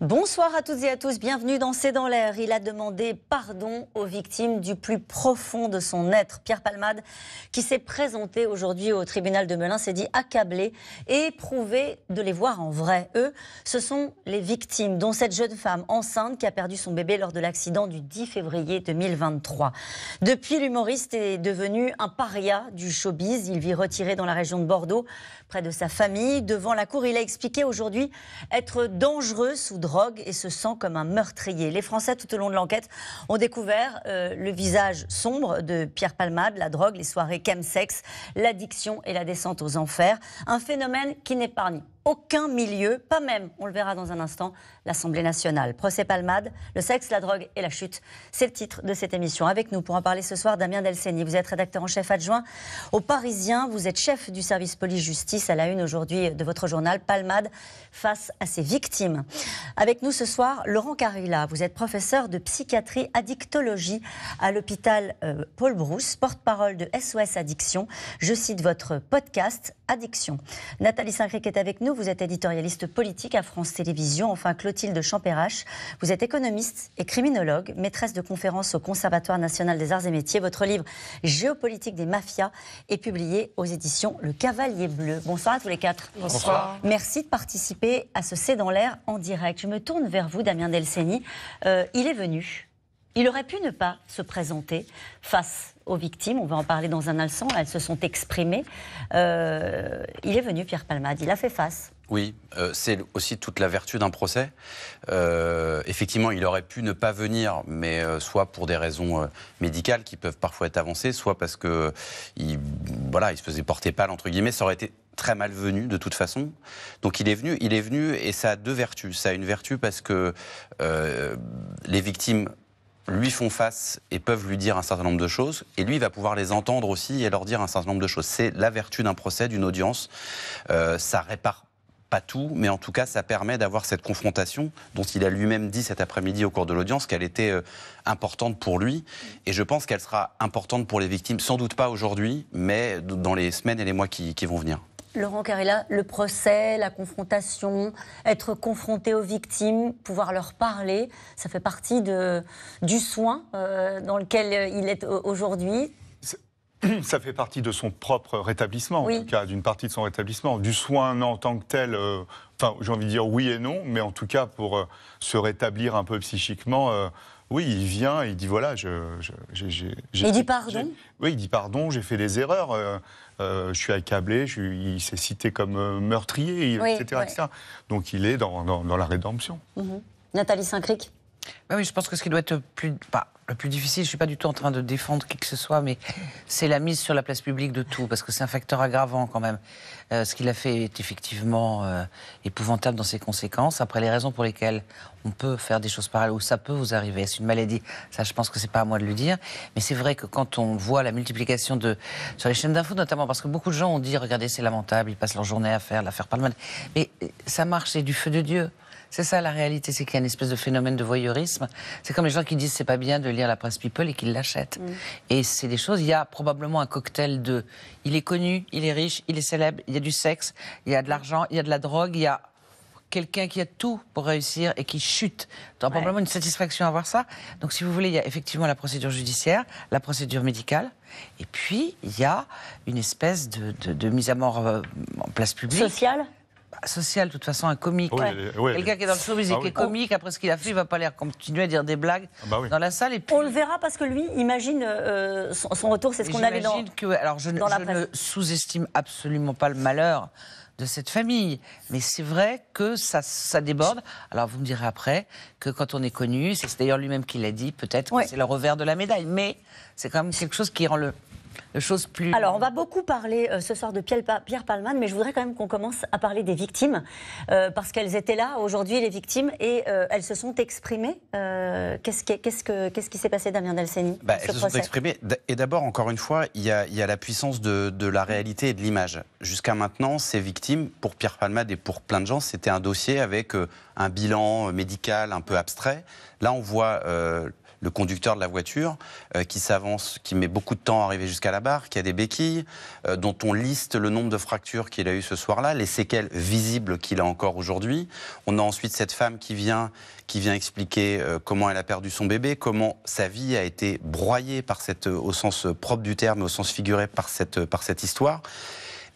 Bonsoir à toutes et à tous, bienvenue dans C'est dans l'air. Il a demandé pardon aux victimes du plus profond de son être. Pierre Palmade, qui s'est présenté aujourd'hui au tribunal de Melun, s'est dit accablé et éprouvé de les voir en vrai. Eux, ce sont les victimes, dont cette jeune femme enceinte qui a perdu son bébé lors de l'accident du 10 février 2023. Depuis, l'humoriste est devenu un paria du showbiz. Il vit retiré dans la région de Bordeaux, près de sa famille. Devant la cour, il a expliqué aujourd'hui être dangereux sous drogue et se sent comme un meurtrier. Les Français, tout au long de l'enquête, ont découvert euh, le visage sombre de Pierre Palmade, la drogue, les soirées chemsex, l'addiction et la descente aux enfers. Un phénomène qui n'épargne aucun milieu, pas même, on le verra dans un instant, l'Assemblée nationale. Procès Palmade, le sexe, la drogue et la chute. C'est le titre de cette émission. Avec nous pour en parler ce soir, Damien Delceni. Vous êtes rédacteur en chef adjoint au Parisien. Vous êtes chef du service police-justice à la une aujourd'hui de votre journal Palmade face à ses victimes. Avec nous ce soir, Laurent Carilla. Vous êtes professeur de psychiatrie addictologie à l'hôpital euh, Paul Brousse, porte-parole de SOS Addiction. Je cite votre podcast Addiction. Nathalie Saint-Cric est avec nous vous êtes éditorialiste politique à France Télévisions. Enfin, Clotilde Champérache, vous êtes économiste et criminologue, maîtresse de conférences au Conservatoire national des arts et métiers. Votre livre Géopolitique des mafias est publié aux éditions Le Cavalier Bleu. Bonsoir à tous les quatre. Bonsoir. Merci de participer à ce C'est dans l'air en direct. Je me tourne vers vous, Damien Delceni. Euh, il est venu. Il aurait pu ne pas se présenter face aux victimes. On va en parler dans un instant. Elles se sont exprimées. Euh, il est venu, Pierre Palmade. Il a fait face. Oui, euh, c'est aussi toute la vertu d'un procès. Euh, effectivement, il aurait pu ne pas venir, mais soit pour des raisons médicales qui peuvent parfois être avancées, soit parce que il, voilà, il se faisait porter pâle entre guillemets. Ça aurait été très malvenu de toute façon. Donc il est venu, il est venu, et ça a deux vertus. Ça a une vertu parce que les victimes lui font face et peuvent lui dire un certain nombre de choses, et lui va pouvoir les entendre aussi et leur dire un certain nombre de choses. C'est la vertu d'un procès, d'une audience. Euh, ça répare pas tout, mais en tout cas, ça permet d'avoir cette confrontation dont il a lui-même dit cet après-midi au cours de l'audience qu'elle était euh, importante pour lui. Et je pense qu'elle sera importante pour les victimes, sans doute pas aujourd'hui, mais dans les semaines et les mois qui vont venir. Laurent Carella, le procès, la confrontation, être confronté aux victimes, pouvoir leur parler, ça fait partie du soin euh, dans lequel euh, il est aujourd'hui ça fait partie de son propre rétablissement, en tout cas, d'une partie de son rétablissement. Du soin, non, en tant que tel, euh, enfin, j'ai envie de dire oui et non, mais en tout cas, pour se rétablir un peu psychiquement, oui, il vient, il dit voilà, je. je il dit pardon Oui, il dit pardon, j'ai fait des erreurs. Euh, je suis accablé, il s'est cité comme euh, meurtrier, etc., Donc il est dans, la rédemption. Mhm. Nathalie Saint-Cric bah oui, je pense que ce qui doit être plus, pas bah, le plus difficile, je ne suis pas du tout en train de défendre qui que ce soit, mais c'est la mise sur la place publique de tout, parce que c'est un facteur aggravant quand même. Euh, ce qu'il a fait est effectivement euh, épouvantable dans ses conséquences. Après, les raisons pour lesquelles on peut faire des choses pareilles, ou ça peut vous arriver, c'est une maladie, ça je pense que ce n'est pas à moi de le dire, mais c'est vrai que quand on voit la multiplication de... sur les chaînes d'infos notamment, parce que beaucoup de gens ont dit, regardez, c'est lamentable, ils passent leur journée à faire l'affaire Palman, mais euh, ça marche, c'est du feu de Dieu. C'est ça la réalité, c'est qu'il y a une espèce de phénomène de voyeurisme. C'est comme les gens qui disent c'est pas bien de lire la presse People et qu'ils l'achètent. Mm. Et c'est des choses. Il y a probablement un cocktail de. Il est connu, il est riche, il est célèbre, il y a du sexe, il y a de l'argent, il y a de la drogue, il y a quelqu'un qui a tout pour réussir et qui chute. Tu probablement une satisfaction à voir ça. Donc, si vous voulez, il y a effectivement la procédure judiciaire, la procédure médicale, et puis il y a une espèce de mise à mort euh, en place publique. Sociale social, de toute façon, un comique. Quelqu'un qui est dans le showbiz et ah est comique, après ce qu'il a fait, il va pas l'air continuer à dire des blagues ah bah dans la salle. On le verra parce que lui imagine euh, son, retour, c'est ce qu'on avait dans, que, alors je, ne sous-estime absolument pas le malheur de cette famille. Mais c'est vrai que ça, ça déborde. Alors vous me direz après que quand on est connu, c'est d'ailleurs lui-même qui l'a dit, peut-être c'est le revers de la médaille. Mais c'est quand même quelque chose qui rend le alors, on va beaucoup parler euh, ce soir de Pierre, Pierre Palman, mais je voudrais quand même qu'on commence à parler des victimes, euh, parce qu'elles étaient là aujourd'hui, les victimes, et euh, elles se sont exprimées. Qu'est-ce qui s'est passé, Damien Delceni bah, Elles se sont exprimées. Et d'abord, encore une fois, il y, a, la puissance de, la réalité et de l'image. Jusqu'à maintenant, ces victimes, pour Pierre Palman et pour plein de gens, c'était un dossier avec un bilan médical un peu abstrait. Là, on voit le conducteur de la voiture euh, qui s'avance, qui met beaucoup de temps à arriver jusqu'à la barre, qui a des béquilles, euh, dont on liste le nombre de fractures qu'il a eu ce soir-là, les séquelles visibles qu'il a encore aujourd'hui. On a ensuite cette femme qui vient, qui vient expliquer euh, comment elle a perdu son bébé, comment sa vie a été broyée par cette, au sens propre du terme, au sens figuré par cette, par cette histoire.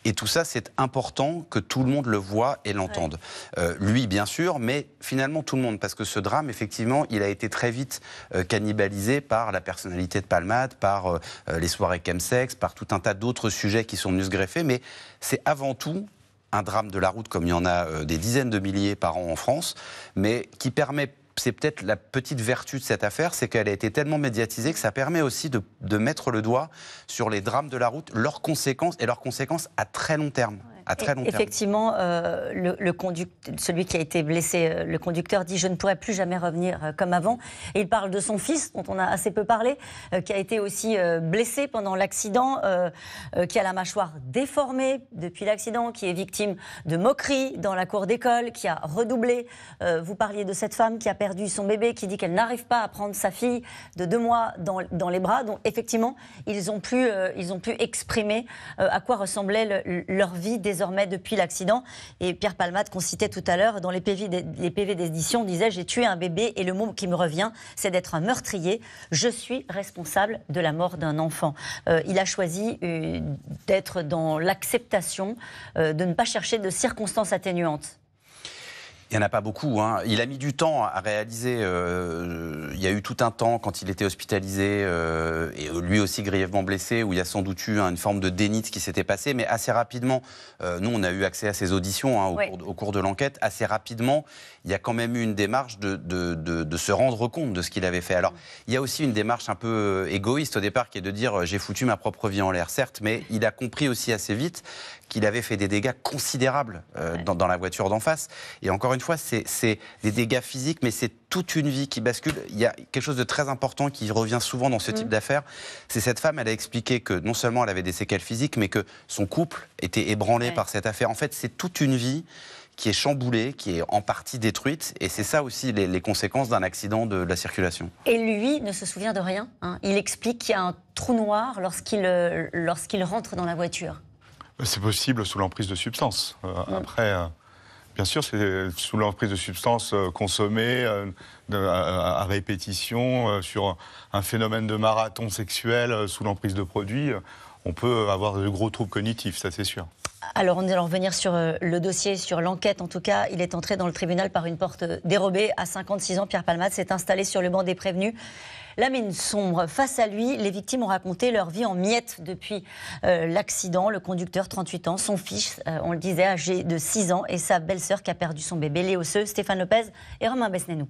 Et tout ça, c'est important que tout le monde le voit et l'entende. Euh, lui, bien sûr, mais finalement tout le monde, parce que ce drame, effectivement, il a été très vite euh, cannibalisé par la personnalité de Palmade, par euh, les soirées sex, par tout un tas d'autres sujets qui sont venus se greffer. Mais c'est avant tout un drame de la route, comme il y en a des dizaines de milliers par an en France, mais qui permet c'est peut-être la petite vertu de cette affaire, c'est qu'elle a été tellement médiatisée que ça permet aussi de, de, mettre le doigt sur les drames de la route, leurs conséquences et leurs conséquences à très long terme. Effectivement, euh, le, celui qui a été blessé, euh, le conducteur dit je ne pourrai plus jamais revenir euh, comme avant. Et il parle de son fils, dont on a assez peu parlé, qui a été aussi blessé pendant l'accident, qui a la mâchoire déformée depuis l'accident, qui est victime de moqueries dans la cour d'école, qui a redoublé. vous parliez de cette femme qui a perdu son bébé, qui dit qu'elle n'arrive pas à prendre sa fille de deux mois dans, les bras. Donc effectivement, ils ont pu, ils ont pu exprimer à quoi ressemblait leur vie. Des désormais depuis l'accident. Et Pierre Palmade, qu'on citait tout à l'heure, dans les PV, des PV d'édition, disait J'ai tué un bébé et le mot qui me revient, c'est d'être un meurtrier. Je suis responsable de la mort d'un enfant. Euh, il a choisi euh, d'être dans l'acceptation, euh, de ne pas chercher de circonstances atténuantes. Il n'y en a pas beaucoup. Hein. Il a mis du temps à réaliser. Euh, il y a eu tout un temps quand il était hospitalisé, euh, et lui aussi grièvement blessé, où il y a sans doute eu hein, une forme de déni ce qui s'était passé. Mais assez rapidement, euh, nous, on a eu accès à ses auditions hein, au, cours, de l'enquête. Assez rapidement, il y a quand même eu une démarche de, se rendre compte de ce qu'il avait fait. Alors, mm. il y a aussi une démarche un peu euh, égoïste au départ qui est de dire euh, j'ai foutu ma propre vie en l'air, certes, mais il a compris aussi assez vite qu'il avait fait des dégâts considérables euh, dans, la voiture d'en face. Et encore une fois, c'est des dégâts physiques, mais c'est toute une vie qui bascule. Il y a quelque chose de très important qui revient souvent dans ce mm. type d'affaires. C'est cette femme, elle a expliqué que non seulement elle avait des séquelles physiques, mais que son couple était ébranlé par cette affaire. En fait, c'est toute une vie qui est chamboulée, qui est en partie détruite. Et c'est ça aussi les, conséquences d'un accident de, la circulation. Et lui ne se souvient de rien. Hein. Il explique qu'il y a un trou noir lorsqu'il euh, lorsqu'il rentre dans la voiture. C'est possible sous l'emprise de substances. Euh, mm. Après. Euh, bien sûr, c'est sous l'emprise de substances consommées à, répétition, sur un phénomène de marathon sexuel sous l'emprise de produits, on peut avoir de gros troubles cognitifs, ça c'est sûr. Alors, on va revenir sur euh, le dossier, sur l'enquête. En tout cas, il est entré dans le tribunal par une porte dérobée. À 56 ans, Pierre Palmade s'est installé sur le banc des prévenus. La mine sombre. Face à lui, les victimes ont raconté leur vie en miettes depuis euh, l'accident. Le conducteur, 38 ans, son fils, euh, on le disait, âgé de 6 ans, et sa belle-sœur qui a perdu son bébé, les osseux, Stéphane Lopez et Romain Besnénou.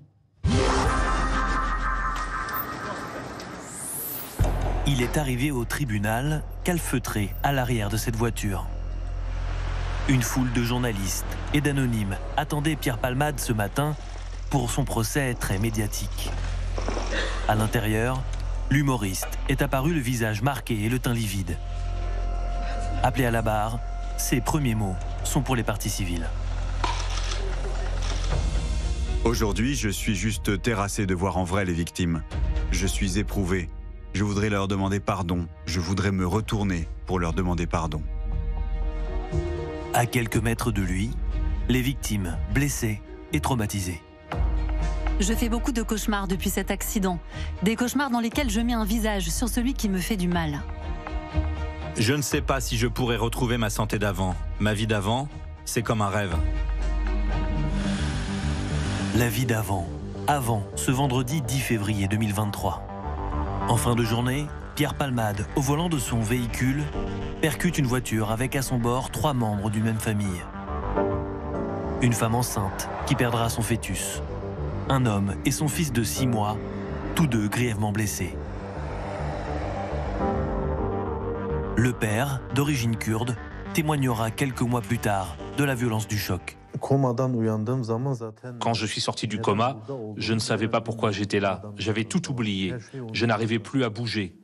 Il est arrivé au tribunal, calfeutré à l'arrière de cette voiture. Une foule de journalistes et d'anonymes attendait Pierre Palmade ce matin pour son procès très médiatique. À l'intérieur, l'humoriste est apparu le visage marqué et le teint livide. Appelé à la barre, ses premiers mots sont pour les partis civils. Aujourd'hui, je suis juste terrassé de voir en vrai les victimes. Je suis éprouvé. Je voudrais leur demander pardon. Je voudrais me retourner pour leur demander pardon. À quelques mètres de lui, les victimes, blessées et traumatisées. Je fais beaucoup de cauchemars depuis cet accident. Des cauchemars dans lesquels je mets un visage sur celui qui me fait du mal. Je ne sais pas si je pourrai retrouver ma santé d'avant. Ma vie d'avant, c'est comme un rêve. La vie d'avant. Avant, ce vendredi 10 février 2023. En fin de journée, Pierre Palmade, au volant de son véhicule, percute une voiture avec à son bord trois membres d'une même famille. Une femme enceinte qui perdra son fœtus. Un homme et son fils de six mois, tous deux grièvement blessés. Le père, d'origine kurde, témoignera quelques mois plus tard de la violence du choc. Quand je suis sorti du coma, je ne savais pas pourquoi j'étais là. J'avais tout oublié. Je n'arrivais plus à bouger.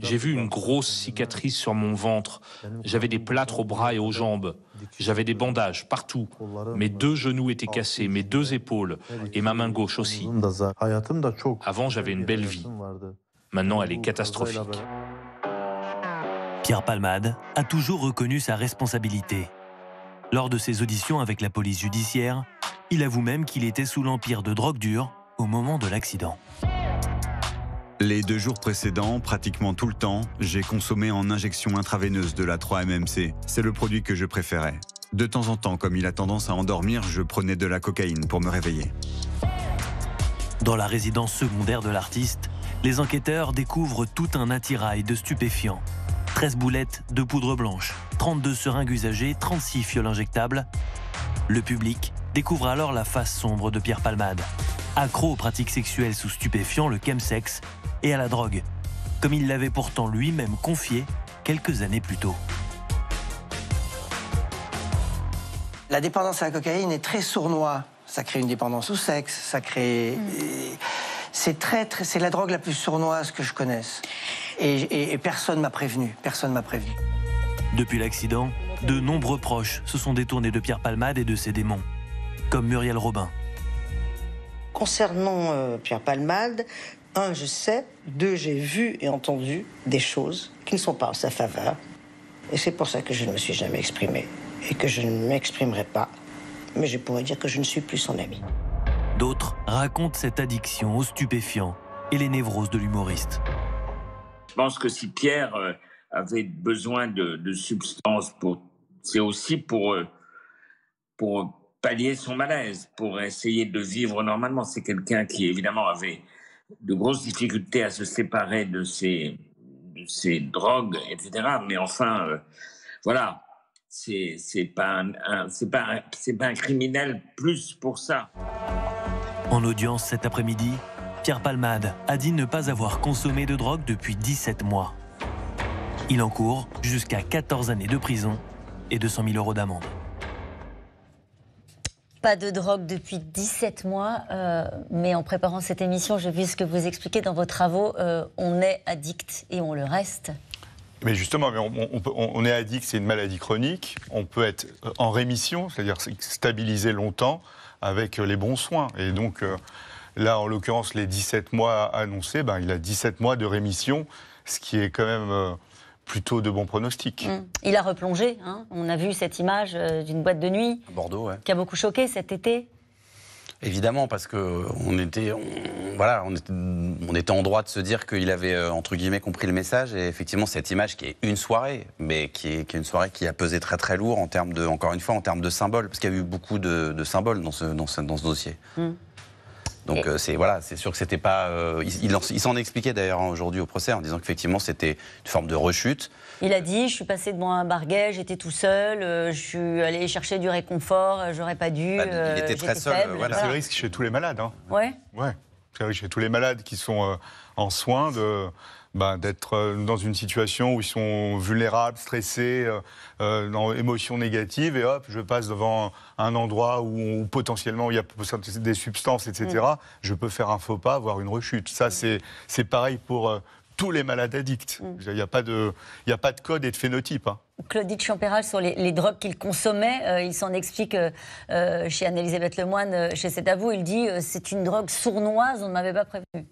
J'ai vu une grosse cicatrice sur mon ventre. J'avais des plâtres aux bras et aux jambes. J'avais des bandages partout. Mes deux genoux étaient cassés, mes deux épaules et ma main gauche aussi. Avant, j'avais une belle vie. Maintenant, elle est catastrophique. Pierre Palmade a toujours reconnu sa responsabilité. Lors de ses auditions avec la police judiciaire, il avoue même qu'il était sous l'empire de drogue dure au moment de l'accident. Les deux jours précédents, pratiquement tout le temps, j'ai consommé en injection intraveineuse de la 3-MMC. C'est le produit que je préférais. De temps en temps, comme il a tendance à endormir, je prenais de la cocaïne pour me réveiller. Dans la résidence secondaire de l'artiste, les enquêteurs découvrent tout un attirail de stupéfiants. 13 boulettes de poudre blanche, 32 seringues usagées, 36 fioles injectables. Le public découvre alors la face sombre de Pierre Palmade, accro aux pratiques sexuelles sous stupéfiants, le chemsex, et à la drogue, comme il l'avait pourtant lui-même confié quelques années plus tôt. La dépendance à la cocaïne est très sournois. Ça crée une dépendance au sexe, ça crée... Mm. C'est c'est la drogue la plus sournoise que je connaisse. Et, personne m'a prévenu, personne m'a prévenu. Depuis l'accident, de nombreux proches se sont détournés de Pierre Palmade et de ses démons, comme Muriel Robin. Concernant euh, Pierre Palmade, un, je sais, deux, j'ai vu et entendu des choses qui ne sont pas en sa faveur. Et c'est pour ça que je ne me suis jamais exprimé et que je ne m'exprimerai pas. Mais je pourrais dire que je ne suis plus son ami. D'autres racontent cette addiction aux stupéfiants et les névroses de l'humoriste. Je pense que si Pierre euh, avait besoin de, substances, c'est aussi pour, euh, pour, pallier son malaise, pour essayer de vivre normalement. C'est quelqu'un qui, évidemment, avait de grosses difficultés à se séparer de ses, de ses drogues, etc. Mais enfin, euh, voilà, c'est pas un, c'est pas, pas un criminel plus pour ça. En audience cet après-midi, Pierre Palmade a dit ne pas avoir consommé de drogue depuis 17 mois. Il encourt jusqu'à 14 années de prison et 200 000 euros d'amende pas de drogue depuis 17 mois, euh, mais en préparant cette émission, j'ai vu ce que vous expliquez dans vos travaux. Euh, on est addict et on le reste. Mais justement, on, on, est addict, c'est une maladie chronique. On peut être en rémission, c'est-à-dire stabilisé longtemps avec les bons soins. Et donc, euh, là, en l'occurrence, les 17 mois annoncés, ben, il a 17 mois de rémission, ce qui est quand même plutôt de bons pronostics. Hum. Il a replongé. Hein. On a vu cette image euh, d'une boîte de nuit à Bordeaux, qui a beaucoup choqué cet été. Évidemment, parce que on était, voilà, on était, en droit de se dire qu'il avait euh, entre guillemets compris le message. Et effectivement, cette image qui est une soirée, mais qui est, une soirée qui a pesé très très lourd en termes de, encore une fois, en termes de symboles, parce qu'il y a eu beaucoup de, symboles dans ce, dossier. Hum. Donc euh, c'est voilà, c'est sûr que c'était pas. Euh, il, il s'en expliquait d'ailleurs hein, aujourd'hui au procès en disant qu'effectivement c'était une forme de rechute. Il a dit, je suis passé devant un barguet, j'étais tout seul, euh, je suis allé chercher du réconfort, j'aurais pas dû. Bah, il était très seul. C'est le risque chez tous les malades. Hein. Ouais. Ouais. C'est chez tous les malades qui sont en soins de bah, d'être euh, dans une situation où ils sont vulnérables, stressés, dans euh, euh, émotions négatives, et hop, je passe devant un endroit où, potentiellement il y a des substances, etc. Mm. Je peux faire un faux pas, voire une rechute. Ça, mm. c'est pareil pour tous les malades addicts. Mm. Il n'y a, pas de, il a pas de code et de phénotype. Hein. Claudie Champéral, sur les, drogues qu'il consommait, il s'en explique chez Anne-Elisabeth Lemoine, chez vous, il dit c'est une drogue sournoise, on ne m'avait pas prévenu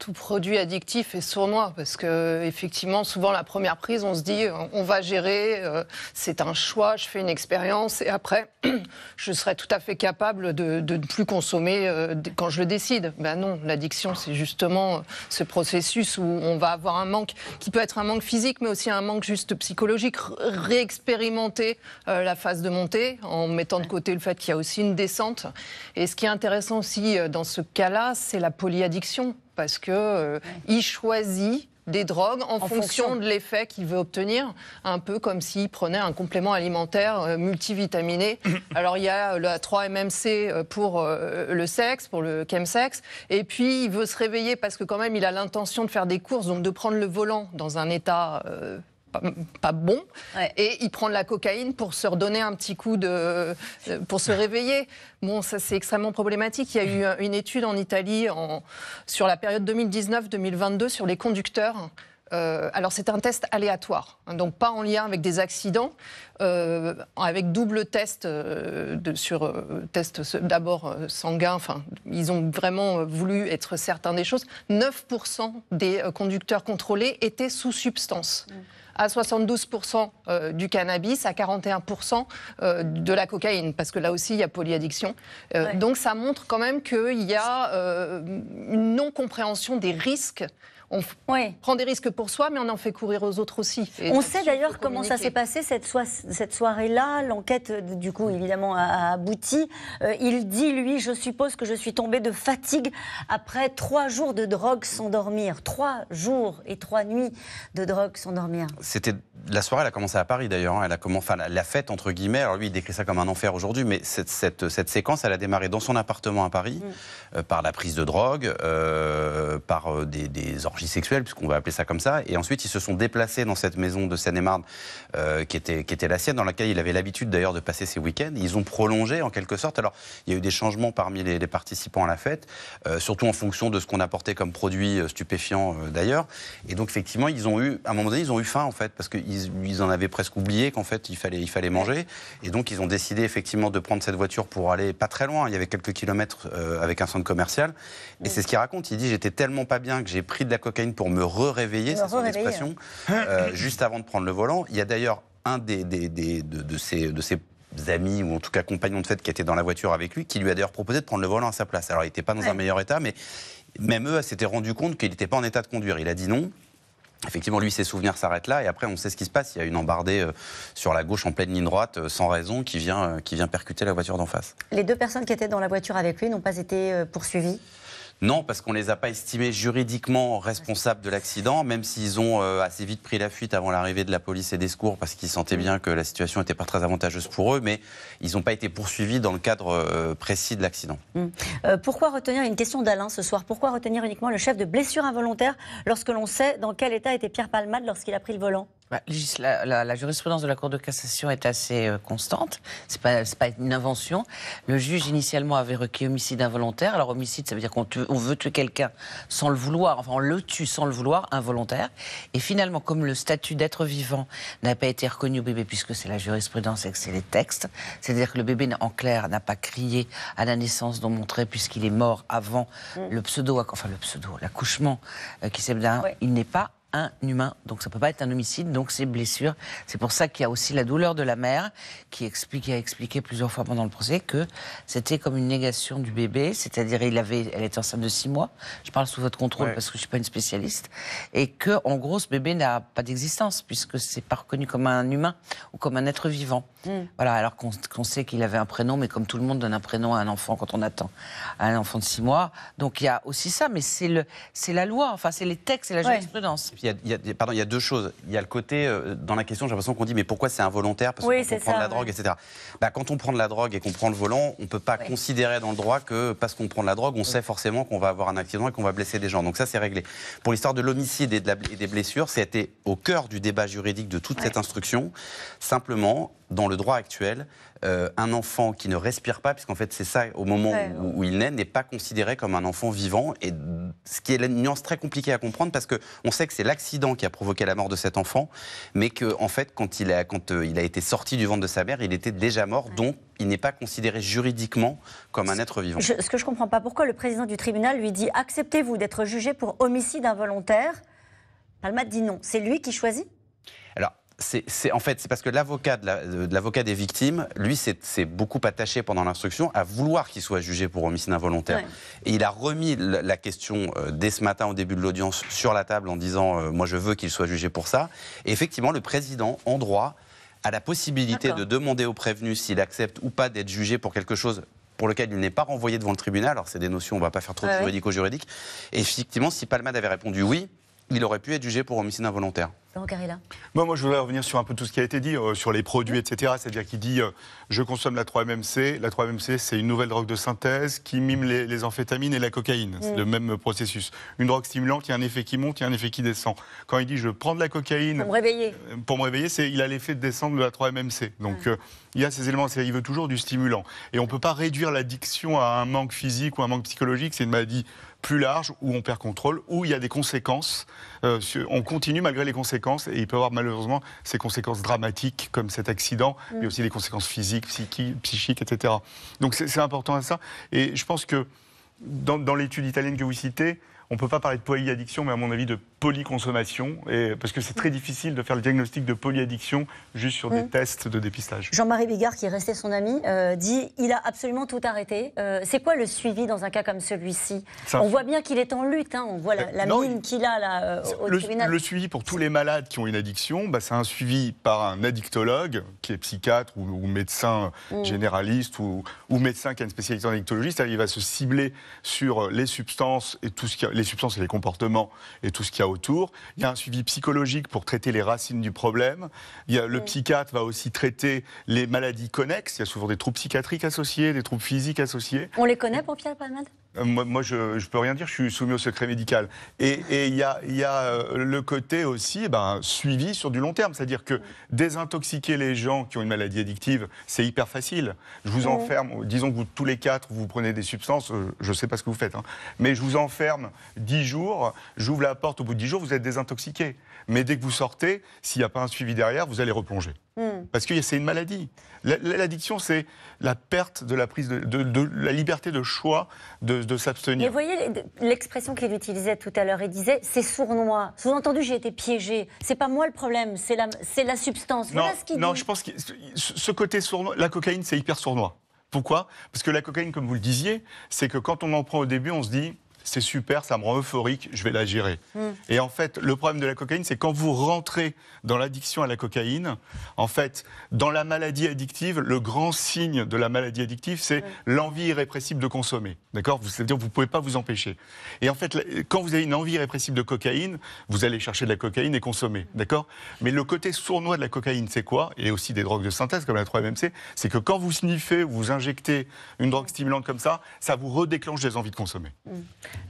tout produit addictif est sournois parce que effectivement souvent la première prise on se dit on va gérer euh, c'est un choix je fais une expérience et après je serai tout à fait capable de, ne plus consommer euh, quand je le décide ben non l'addiction c'est justement euh, ce processus où on va avoir un manque qui peut être un manque physique mais aussi un manque juste psychologique réexpérimenter la phase de montée en mettant de côté le fait qu'il y a aussi une descente et ce qui est intéressant aussi dans ce cas-là c'est la polyaddiction parce que euh, il choisit des drogues en, fonction, de l'effet qu'il veut obtenir, un peu comme s'il prenait un complément alimentaire euh, multivitaminé. Alors il y a la 3-MMC euh, pour le sexe, pour le chemsex, et puis il veut se réveiller parce que quand même il a l'intention de faire des courses, donc de prendre le volant dans un état pas, bon. Et il prend de la cocaïne pour se redonner un petit coup de. pour se réveiller. Bon, ça, c'est extrêmement problématique. Il y a eu une étude en Italie en, sur la période 2019-2022 sur les conducteurs. Euh, alors c'est un test aléatoire, hein, donc pas en lien avec des accidents, euh, avec double test euh, de, sur test d'abord sanguin. Enfin, ils ont vraiment voulu être certains des choses. 9% des conducteurs contrôlés étaient sous substance. Mm à 72% euh, du cannabis, à 41% euh, de la cocaïne, parce que là aussi, il y a polyaddiction. Euh, donc ça montre quand même qu'il y a une non-compréhension des risques on prend des risques pour soi, mais on en fait courir aux autres aussi. on sait d'ailleurs comment ça s'est passé cette, cette soirée-là. L'enquête, du coup, évidemment, a abouti. Euh, il dit, lui, je suppose que je suis tombé de fatigue après trois jours de drogue sans dormir. Trois jours et trois nuits de drogue sans dormir. C'était la soirée, elle a commencé à Paris d'ailleurs. Hein. Elle a commencé, enfin, la fête entre guillemets. Alors lui, il décrit ça comme un enfer aujourd'hui, mais cette, séquence, elle a démarré dans son appartement à Paris mm. euh, par la prise de drogue, euh, par des, des sexuelle, puisqu'on va appeler ça comme ça. Et ensuite, ils se sont déplacés dans cette maison de Seine-et-Marne, euh, qui, était, qui était la sienne, dans laquelle il avait l'habitude d'ailleurs de passer ses week-ends. Ils ont prolongé en quelque sorte. Alors, il y a eu des changements parmi les, participants à la fête, euh, surtout en fonction de ce qu'on apportait comme produit euh, stupéfiant d'ailleurs. Et donc, effectivement, ils ont eu, à un moment donné, ils ont eu faim en fait, parce qu'ils ils en avaient presque oublié qu'en fait, il fallait, il fallait manger. Et donc, ils ont décidé effectivement de prendre cette voiture pour aller pas très loin. Il y avait quelques kilomètres avec un centre commercial. Et mmh. c'est ce qu'il raconte. Il dit J'étais tellement pas bien que j'ai pris de la pour me réveiller c'est son expression, euh, juste avant de prendre le volant. Il y a d'ailleurs un des, de, de, ses, de amis ou en tout cas compagnon de fête qui était dans la voiture avec lui, qui lui a d'ailleurs proposé de prendre le volant à sa place. Alors il n'était pas dans un meilleur état, mais même eux s'étaient rendu compte qu'il n'était pas en état de conduire. Il a dit non. Effectivement, lui, ses souvenirs s'arrêtent là, et après, on sait ce qui se passe. Il y a une embardée euh, sur la gauche en pleine ligne droite, euh, sans raison, qui vient, qui vient percuter la voiture d'en face. Les deux personnes qui étaient dans la voiture avec lui n'ont pas été poursuivies non, parce qu'on ne les a pas estimés juridiquement responsables de l'accident, même s'ils ont euh, assez vite pris la fuite avant l'arrivée de la police et des secours, parce qu'ils sentaient mm. bien que la situation n'était pas très avantageuse pour eux, mais ils n'ont pas été poursuivis dans le cadre euh, précis de l'accident. Mm. Euh, pourquoi retenir, une question d'Alain ce soir, pourquoi retenir uniquement le chef de blessure involontaire lorsque l'on sait dans quel état était Pierre Palmade lorsqu'il a pris le volant bah, la, jurisprudence de la Cour de cassation est assez euh, constante. C'est n'est pas, pas, une invention. Le juge, initialement, avait requis homicide involontaire. Alors, homicide, ça veut dire qu'on veut tuer quelqu'un sans le vouloir. Enfin, on le tue sans le vouloir, involontaire. Et finalement, comme le statut d'être vivant n'a pas été reconnu au bébé, puisque c'est la jurisprudence et que c'est les textes, c'est-à-dire que le bébé, en clair, n'a pas crié à la naissance dont montrait, puisqu'il est mort avant mmh. le pseudo, enfin, le pseudo, l'accouchement euh, qui s'est bien, il n'est pas un humain. Donc ça peut pas être un homicide, donc c'est blessure. C'est pour ça qu'il y a aussi la douleur de la mère qui explique qui a expliqué plusieurs fois pendant le procès que c'était comme une négation du bébé, c'est-à-dire il avait elle était enceinte de six mois. Je parle sous votre contrôle parce que je suis pas une spécialiste et que en gros ce bébé n'a pas d'existence puisque c'est pas reconnu comme un humain ou comme un être vivant. Mm. Voilà, alors qu'on sait qu'il avait un prénom mais comme tout le monde donne un prénom à un enfant quand on attend à un enfant de six mois. Donc il y a aussi ça mais c'est le c'est la loi, enfin c'est les textes et la jurisprudence il y, a, pardon, il y a deux choses. Il y a le côté, euh, dans la question, j'ai l'impression qu'on dit, mais pourquoi c'est involontaire Parce qu'on prend la drogue, etc. Bah, quand on prend de la drogue et qu'on prend le volant, on ne peut pas considérer dans le droit que, parce qu'on prend de la drogue, on mm. sait forcément qu'on va avoir un accident et qu'on va blesser des gens. Donc ça, c'est réglé. Pour l'histoire de l'homicide et, des et des blessures, c'était au cœur du débat juridique de toute cette instruction. Simplement, dans le droit actuel, euh, un enfant qui ne respire pas, puisqu'en fait c'est ça, au moment où, il naît, n'est pas considéré comme un enfant vivant. Et ce qui est une nuance très compliquée à comprendre, parce qu'on sait que c'est l'accident qui a provoqué la mort de cet enfant, mais qu'en en fait, quand, il a, quand euh, il a été sorti du ventre de sa mère, il était déjà mort, donc il n'est pas considéré juridiquement comme un être vivant. ce que je ne comprends pas, pourquoi le président du tribunal lui dit acceptez-vous d'être jugé pour homicide involontaire Palma dit non. C'est lui qui choisit alors, c'est, en fait, c'est parce que l'avocat, de euh, des victimes, lui, s'est beaucoup attaché pendant l'instruction à vouloir qu'il soit jugé pour homicide involontaire. Et il a remis la, question euh, dès ce matin, au début de l'audience, sur la table en disant euh, Moi, je veux qu'il soit jugé pour ça. Et effectivement, le président, en droit, a la possibilité de demander au prévenu s'il accepte ou pas d'être jugé pour quelque chose pour lequel il n'est pas renvoyé devant le tribunal. Alors, c'est des notions, on ne va pas faire trop de de juridico-juridique. Et effectivement, si Palmade avait répondu oui, il aurait pu être jugé pour homicide involontaire. Bon, moi, je voudrais revenir sur un peu tout ce qui a été dit, euh, sur les produits, etc. C'est-à-dire qu'il dit euh, je consomme la 3-MMC. La 3-MMC, c'est une nouvelle drogue de synthèse qui mime les, les amphétamines et la cocaïne. C'est mm. le même processus. Une drogue stimulante, il y a un effet qui monte, il y a un effet qui descend. Quand il dit je prends de la cocaïne. Pour me réveiller. Euh, pour me réveiller, c'est, il a l'effet de descendre de la 3-MMC. Donc, mm. il y a ces éléments. il veut toujours du stimulant. Et on ne peut pas réduire l'addiction à un manque physique ou un manque psychologique. C'est une maladie plus large où on perd contrôle, où il y a des conséquences. Euh, on continue malgré les conséquences et il peut y avoir malheureusement ces conséquences dramatiques comme cet accident, mm. mais aussi des conséquences physiques, psychiques, etc. Donc c'est important à ça. Et je pense que dans, dans l'étude italienne que vous citez, on ne peut pas parler de polyaddiction, mais à mon avis de polyconsommation, et, parce que c'est très difficile de faire le diagnostic de polyaddiction juste sur des mm. tests de dépistage. Jean-Marie Bigard, qui est resté son ami, euh, dit il a absolument tout arrêté. Euh, c'est quoi le suivi dans un cas comme celui-ci On voit bien qu'il est en lutte, hein. on voit la, euh, mine qu'il a là, au, le, tribunal. Le suivi pour tous les malades qui ont une addiction, bah, c'est un suivi par un addictologue, qui est psychiatre ou, médecin mm. généraliste ou, ou, médecin qui a une spécialité en addictologie, c'est-à-dire il va se cibler sur les substances et tout ce qui a, les substances et les comportements et tout ce qu'il y a autour. Il y a un suivi psychologique pour traiter les racines du problème. Il y a, le psychiatre va aussi traiter les maladies connexes. Il y a souvent des troubles psychiatriques associés, des troubles physiques associés. On les connaît pour Pierre Palmade euh, moi, je ne peux rien dire, je suis soumis au secret médical. Et il y a, euh, le côté aussi eh ben, suivi sur du long terme. C'est-à-dire que désintoxiquer les gens qui ont une maladie addictive, c'est hyper facile. Je vous enferme, disons que vous, tous les quatre, vous prenez des substances, euh, je ne sais pas ce que vous faites, hein. mais je vous enferme 10 jours, j'ouvre la porte, au bout de 10 jours, vous êtes désintoxiqué. Mais dès que vous sortez, s'il n'y a pas un suivi derrière, vous allez replonger. Hmm. Parce que c'est une maladie. L'addiction, c'est la perte de la prise de, la liberté de choix de, s'abstenir. Mais voyez l'expression qu'il utilisait tout à l'heure, il disait c'est sournois. Sous-entendu, j'ai été piégé. C'est pas moi le problème, c'est la, substance. Non, ce dit. je pense que ce côté sournois, la cocaïne, c'est hyper sournois. Pourquoi Parce que la cocaïne, comme vous le disiez, c'est que quand on en prend au début, on se dit c'est super, ça me rend euphorique, je vais la gérer. Hmm. Et en fait, le problème de la cocaïne, c'est quand vous rentrez dans l'addiction à la cocaïne, en fait, dans la maladie addictive, le grand signe de la maladie addictive, c'est l'envie irrépressible de consommer. D'accord C'est-à-dire vous ne pouvez pas vous empêcher. Et en fait, quand vous avez une envie irrépressible de cocaïne, vous allez chercher de la cocaïne et consommer. D'accord Mais le côté sournois de la cocaïne, c'est quoi Et aussi des drogues de synthèse comme la 3-MMC, c'est que quand vous sniffez vous injectez une drogue stimulante comme ça, ça vous redéclenche des envies de consommer. Hmm.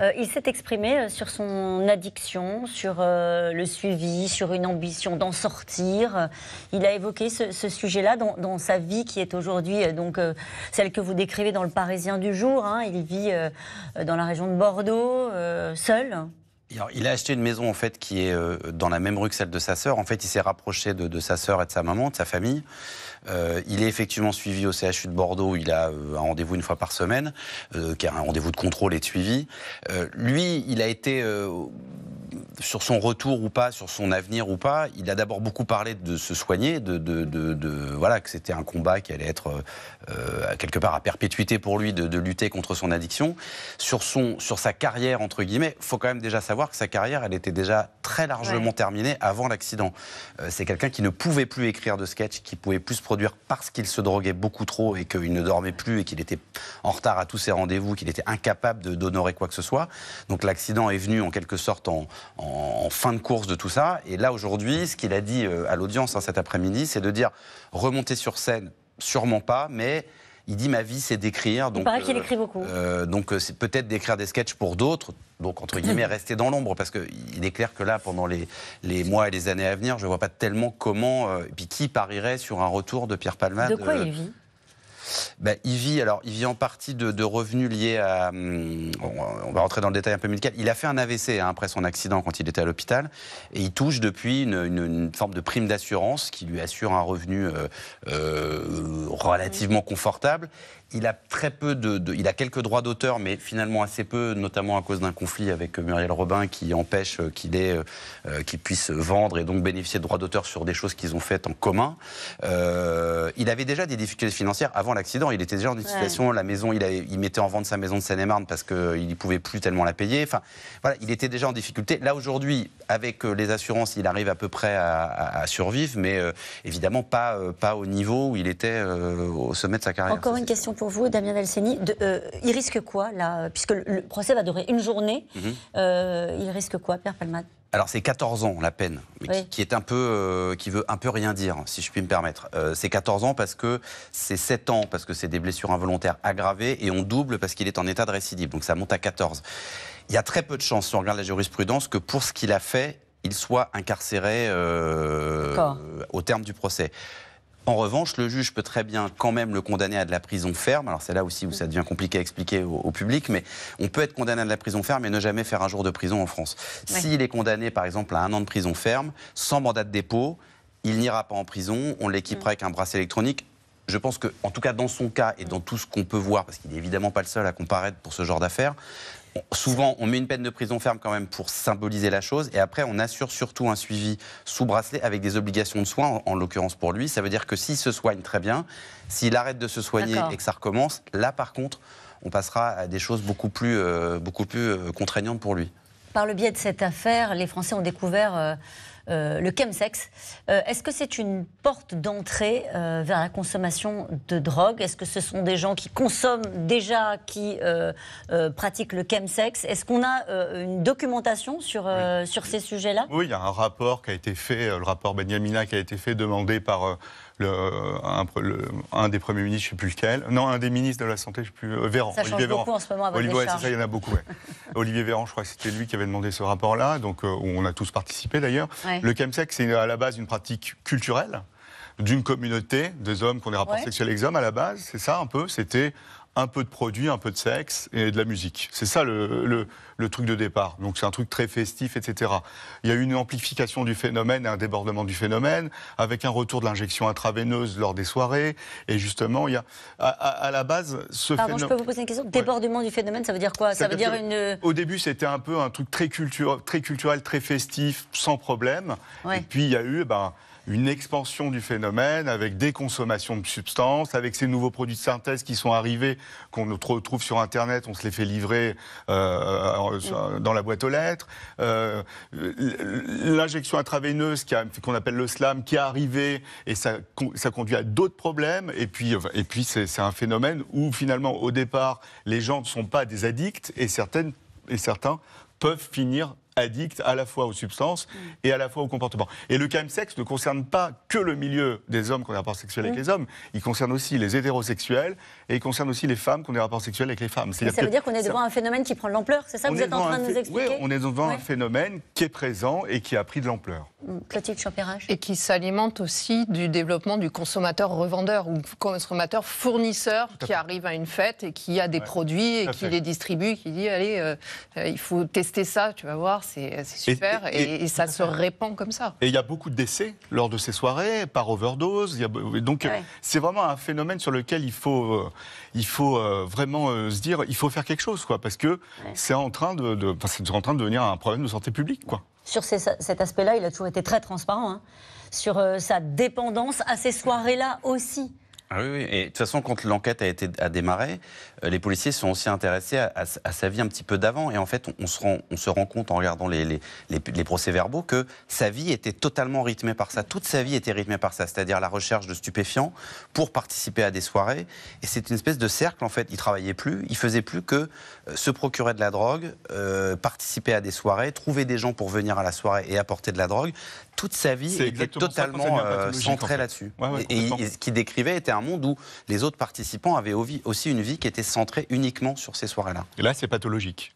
Euh, il s'est exprimé euh, sur son addiction, sur euh, le suivi, sur une ambition d'en sortir. Il a évoqué ce, sujet-là dans, sa vie qui est aujourd'hui donc celle que vous décrivez dans le Parisien du jour. Hein. Il vit dans la région de Bordeaux, seul. il a acheté une maison en fait qui est dans la même rue que celle de sa sœur. En fait, il s'est rapproché de sa sœur et de sa maman, de sa famille. Euh, il est effectivement suivi au CHU de Bordeaux. Il a euh, un rendez-vous une fois par semaine, euh, qui un rendez-vous de contrôle et de suivi. lui, il a été sur son retour ou pas, sur son avenir ou pas, il a d'abord beaucoup parlé de se soigner, de, de, voilà que c'était un combat qui allait être euh, quelque part à perpétuité pour lui de, lutter contre son addiction. Sur son, sur sa carrière entre guillemets, faut quand même déjà savoir que sa carrière, elle était déjà très largement terminée avant l'accident. Euh, c'est quelqu'un qui ne pouvait plus écrire de sketch, qui pouvait plus se produire parce qu'il se droguait beaucoup trop et qu'il ne dormait plus et qu'il était en retard à tous ses rendez-vous, qu'il était incapable d'honorer quoi que ce soit. Donc l'accident est venu en quelque sorte en en, fin de course de tout ça. Et là, aujourd'hui, ce qu'il a dit euh, à l'audience hein, cet après-midi, c'est de dire remonter sur scène, sûrement pas, mais il dit ma vie, c'est d'écrire. Donc, il paraît qu'il euh, écrit beaucoup. Euh, donc c'est peut-être d'écrire des sketchs pour d'autres. Donc entre guillemets, rester dans l'ombre parce qu'il est clair que là, pendant les, mois et les années à venir, je ne vois pas tellement comment, et puis qui parierait sur un retour de Pierre Palmade. De quoi il vit bah, il vit, alors, il vit en partie de, revenus liés à. Hum, on va rentrer dans le détail un peu médical. Il a fait un AVC hein, après son accident quand il était à l'hôpital. Et il touche depuis une, forme de prime d'assurance qui lui assure un revenu euh, euh, relativement confortable. Il a très peu de, il a quelques droits d'auteur, mais finalement assez peu, notamment à cause d'un conflit avec euh, Muriel Robin qui empêche euh, qu'il ait, euh, puisse vendre et donc bénéficier de droits d'auteur sur des choses qu'ils ont faites en commun. il avait déjà des difficultés financières avant l'accident. Il était déjà en situation, la maison, il, il mettait en vente sa maison de Seine-et-Marne parce qu'il ne pouvait plus tellement la payer. Enfin, voilà, il était déjà en difficulté. Là aujourd'hui, avec les assurances, il arrive à peu près à, survivre, mais évidemment pas, pas au niveau où il était au sommet de sa carrière. Encore une question pour vous, Damien Delceni. Euh, il risque quoi, là Puisque le, procès va durer une journée, mhm. euh, il risque quoi, Pierre Palmat alors c'est 14 ans la peine, qui, est un peu, euh, qui veut un peu rien dire, si je puis me permettre. c'est 14 ans parce que c'est 7 ans parce que c'est des blessures involontaires aggravées et on double parce qu'il est en état de récidive. Donc ça monte à 14. Il y a très peu de chances, si on regarde la jurisprudence, que pour ce qu'il a fait, il soit incarcéré au terme du procès. En revanche, le juge peut très bien quand même le condamner à de la prison ferme. Alors c'est là aussi où ça devient compliqué à expliquer au, public, mais on peut être condamné à de la prison ferme et ne jamais faire un jour de prison en France. S'il est condamné par exemple à un an de prison ferme, sans mandat de dépôt, il n'ira pas en prison, on l'équipera mm. avec un bracelet électronique. Je pense que, en tout cas dans son cas et dans tout ce qu'on peut voir, parce qu'il n'est évidemment pas le seul à comparaître pour ce genre d'affaires, souvent, on met une peine de prison ferme quand même pour symboliser la chose. Et après, on assure surtout un suivi sous bracelet avec des obligations de soins, en, l'occurrence pour lui. Ça veut dire que s'il se soigne très bien, s'il arrête de se soigner et que ça recommence, là par contre, on passera à des choses beaucoup plus, euh, beaucoup plus euh, contraignantes pour lui. Par le biais de cette affaire, les Français ont découvert... Euh, euh, le chemsex. Euh, est-ce que c'est une porte d'entrée euh, vers la consommation de drogue Est-ce que ce sont des gens qui consomment déjà, qui pratiquent le chemsex Est-ce qu'on a une documentation sur, sur ces sujets-là Oui, il y a un rapport qui a été fait, le rapport Benyamina qui a été fait, demandé par euh, un, des premiers ministres, je ne sais plus lequel, non, un des ministres de la Santé, je ne sais plus, euh, Véran. Olivier change beaucoup en ce moment ça, il y en a beaucoup. Olivier Véran, je crois que c'était lui qui avait demandé ce rapport-là, donc euh, on a tous participé d'ailleurs. Le chemsex, c'est à la base une pratique culturelle d'une communauté, des hommes qui ont des rapports sexuels ex-hommes à la base, c'est ça un peu, c'était un peu de produits, un peu de sexe et de la musique. C'est ça le, truc de départ. Donc c'est un truc très festif, etc. Il y a eu une amplification du phénomène, et un débordement du phénomène, avec un retour de l'injection intraveineuse lors des soirées. Et justement, il y a à, la base ce Pardon, je peux vous poser une question. Débordement du phénomène, ça veut dire quoi Ça, veut dire une. Au début, c'était un peu un truc très, culture, très culturel, très festif, sans problème. Et puis il y a eu, eh ben, une expansion du phénomène avec des consommations de substances, avec ces nouveaux produits de synthèse qui sont arrivés, qu'on retrouve sur Internet, on se les fait livrer euh, euh, mm. dans la boîte aux lettres. Euh, l'injection intraveineuse qu'on appelle le slam qui est arrivé et ça, conduit à d'autres problèmes. Et puis, et puis c'est un phénomène où finalement, au départ, les gens ne sont pas des addicts et, certaines, et certains peuvent finir addict à la fois aux substances mm. et à la fois au comportement. Et le sexe ne concerne pas que le milieu des hommes qu'on a rapport sexuel avec mm. les hommes, il concerne aussi les hétérosexuels, et il concerne aussi les femmes qu'on ait des rapports sexuels avec les femmes. Ça veut dire qu'on est devant un phénomène qui prend de l'ampleur, c'est ça que vous êtes en train de nous expliquer Oui, on est devant un phénomène qui est présent et qui a pris de l'ampleur. Hum, Clotilde Champérage. Et qui s'alimente aussi du développement du consommateur-revendeur ou consommateur-fournisseur qui arrive à une fête et qui a des produits et qui les distribue, qui dit allez, euh, euh, il faut tester ça, tu vas voir, c'est euh, super. Et, ça se répand comme ça. Et il y a beaucoup de décès lors de ces soirées par overdose. donc ah c'est vraiment un phénomène sur lequel il faut il faut euh, vraiment euh, se dire, il faut faire quelque chose, quoi, parce que c'est en train de, en train devenir un problème de santé publique, Sur cet aspect-là, il a toujours été très transparent. Hein, sur euh, sa dépendance à ces soirées-là aussi. Ah oui, oui. Et de toute façon, quand l'enquête a, été, a démarré, euh, les policiers sont aussi intéressés à, sa vie un petit peu d'avant. Et en fait, on, se, rend, on se rend compte en regardant les, les, les, les procès-verbaux que sa vie était totalement rythmée par ça. Toute sa vie était rythmée par ça, c'est-à-dire la recherche de stupéfiants pour participer à des soirées. Et c'est une espèce de cercle, en fait. Il travaillait plus, il faisait plus que euh, se procurer de la drogue, euh, participer à des soirées, trouver des gens pour venir à la soirée et apporter de la drogue. Toute sa vie était totalement euh, centrée là-dessus. et, ce qu'il décrivait était un monde où les autres participants avaient aussi une vie qui était centrée uniquement sur ces soirées-là. Et là, c'est pathologique.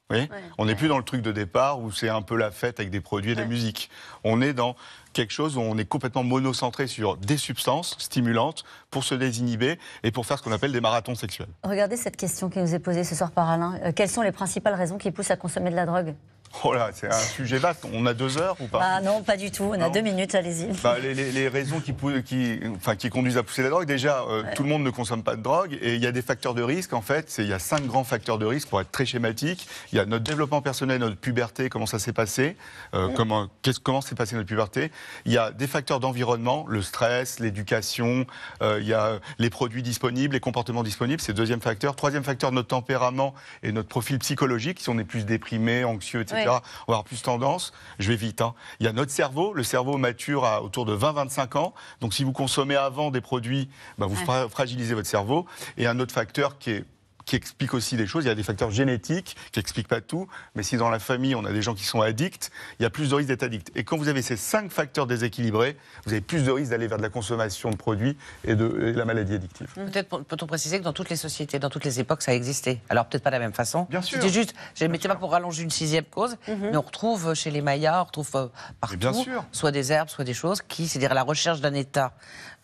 On n'est plus dans le truc de départ où c'est un peu la fête avec des produits et de la musique. On est dans quelque chose où on est complètement monocentré sur des substances stimulantes pour se désinhiber et pour faire ce qu'on appelle des marathons sexuels. Regardez cette question qui nous est posée ce soir par Alain. Euh, quelles sont les principales raisons qui poussent à consommer de la drogue Oh c'est un sujet vaste. On a deux heures ou pas Ah non, pas du tout. On a deux minutes, allez-y. Bah, les, raisons qui, qui, qui conduisent à pousser la drogue, déjà, euh, tout le monde ne consomme pas de drogue et il y a des facteurs de risque. En fait, il y a cinq grands facteurs de risque pour être très schématique. Il y a notre développement personnel, notre puberté, comment ça s'est passé, euh, quest comment, comment s'est passée notre puberté. Il y a des facteurs d'environnement, le stress, l'éducation, euh, il y a les produits disponibles, les comportements disponibles, c'est le deuxième facteur. Troisième facteur, notre tempérament et notre profil psychologique, si on est plus déprimé, anxieux, etc. On va avoir plus tendance. Je vais vite. Hein. Il y a notre cerveau. Le cerveau mature à autour de 20-25 ans. Donc si vous consommez avant des produits, bah, vous fragilisez votre cerveau. Et un autre facteur qui est qui explique aussi des choses. Il y a des facteurs génétiques qui n'expliquent pas tout, mais si dans la famille on a des gens qui sont addicts, il y a plus de risques d'être addicts. Et quand vous avez ces cinq facteurs déséquilibrés, vous avez plus de risques d'aller vers de la consommation de produits et de la maladie addictive. Mmh. Peut-être peut-on préciser que dans toutes les sociétés, dans toutes les époques, ça a existé. Alors peut-être pas de la même façon. Bien sûr. C'était juste, je ne mettais pas pour rallonger une sixième cause, mmh. mais on retrouve euh, chez les Mayas, on retrouve euh, partout, bien sûr. soit des herbes, soit des choses qui, c'est-à-dire la recherche d'un état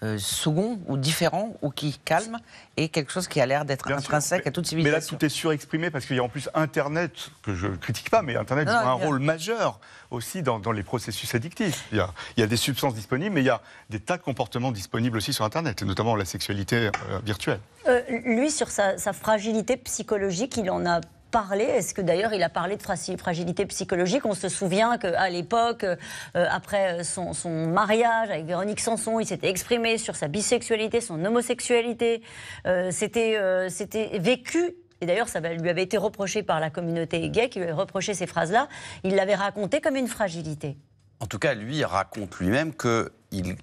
euh, second ou différent ou qui calme et quelque chose qui a l'air d'être intrinsèque à toute civilisation. Mais là, tout est surexprimé parce qu'il y a en plus Internet, que je ne critique pas, mais Internet joue un rôle majeur aussi dans, les processus addictifs. Il y, a, des substances disponibles, mais il y a des tas de comportements disponibles aussi sur Internet, et notamment la sexualité euh, virtuelle. Euh, lui, sur sa fragilité psychologique, il en a Parler. Est-ce que d'ailleurs il a parlé de fragilité psychologique On se souvient qu'à l'époque, euh, après euh, son, mariage avec Véronique Sanson, il s'était exprimé sur sa bisexualité, son homosexualité. Euh, c'était, C'était vécu et d'ailleurs, ça lui avait été reproché par la communauté gay qui lui avait reproché ces phrases-là. Il l'avait raconté comme une fragilité. En tout cas, lui raconte lui-même que il,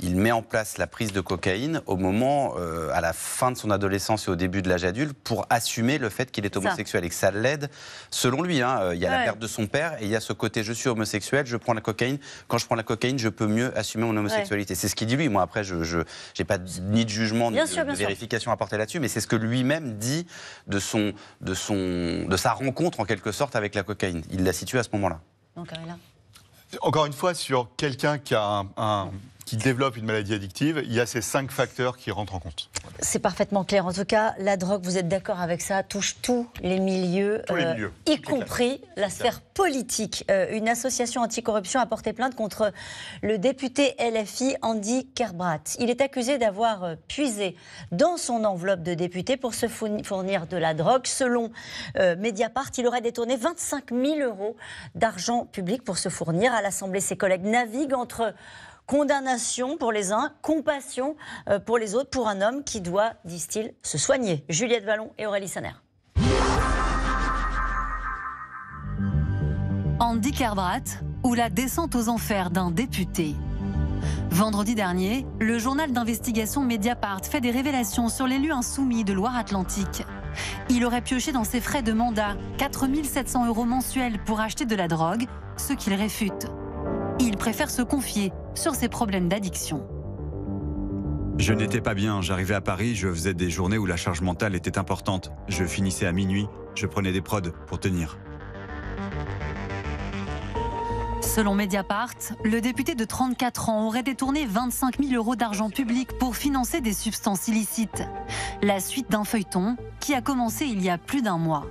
il met en place la prise de cocaïne au moment, euh, à la fin de son adolescence et au début de l'âge adulte, pour assumer le fait qu'il est homosexuel et que ça l'aide, selon lui. Hein, euh, il y a la perte de son père et il y a ce côté je suis homosexuel, je prends la cocaïne. Quand je prends la cocaïne, je peux mieux assumer mon homosexualité. C'est ce qu'il dit lui. Moi, après, je n'ai pas ni de jugement ni de, vérification à porter là-dessus, mais c'est ce que lui-même dit de, son, de, son, de sa rencontre, en quelque sorte, avec la cocaïne. Il la situe à ce moment-là. Donc, Encore une fois, sur quelqu'un qui a un qui développe une maladie addictive, il y a ces cinq facteurs qui rentrent en compte. C'est parfaitement clair. En tout cas, la drogue, vous êtes d'accord avec ça, touche tous les milieux, euh, y compris la sphère politique. Euh, une association anticorruption a porté plainte contre le député LFI Andy Kerbrat. Il est accusé d'avoir euh, puisé dans son enveloppe de député pour se fournir de la drogue. Selon Mediapart, il aurait détourné 25 000 euros d'argent public pour se fournir. À l'Assemblée, ses collègues naviguent entre condamnation pour les uns, compassion euh, pour les autres, pour un homme qui doit, disent-ils, se soigner. Juliette Vallon et Aurélie Saner. Andy Kerbrat ou la descente aux enfers d'un député. Vendredi dernier, le journal d'investigation Mediapart fait des révélations sur l'élu insoumis de Loire-Atlantique. Il aurait pioché dans ses frais de mandat 4 700 euros mensuels pour acheter de la drogue, ce qu'il réfute il préfère se confier sur ses problèmes d'addiction. Je n'étais pas bien, j'arrivais à Paris, je faisais des journées où la charge mentale était importante. Je finissais à minuit, je prenais des prods pour tenir. Selon Mediapart, le député de 34 ans aurait détourné 25 000 euros d'argent public pour financer des substances illicites. La suite d'un feuilleton qui a commencé il y a plus d'un mois.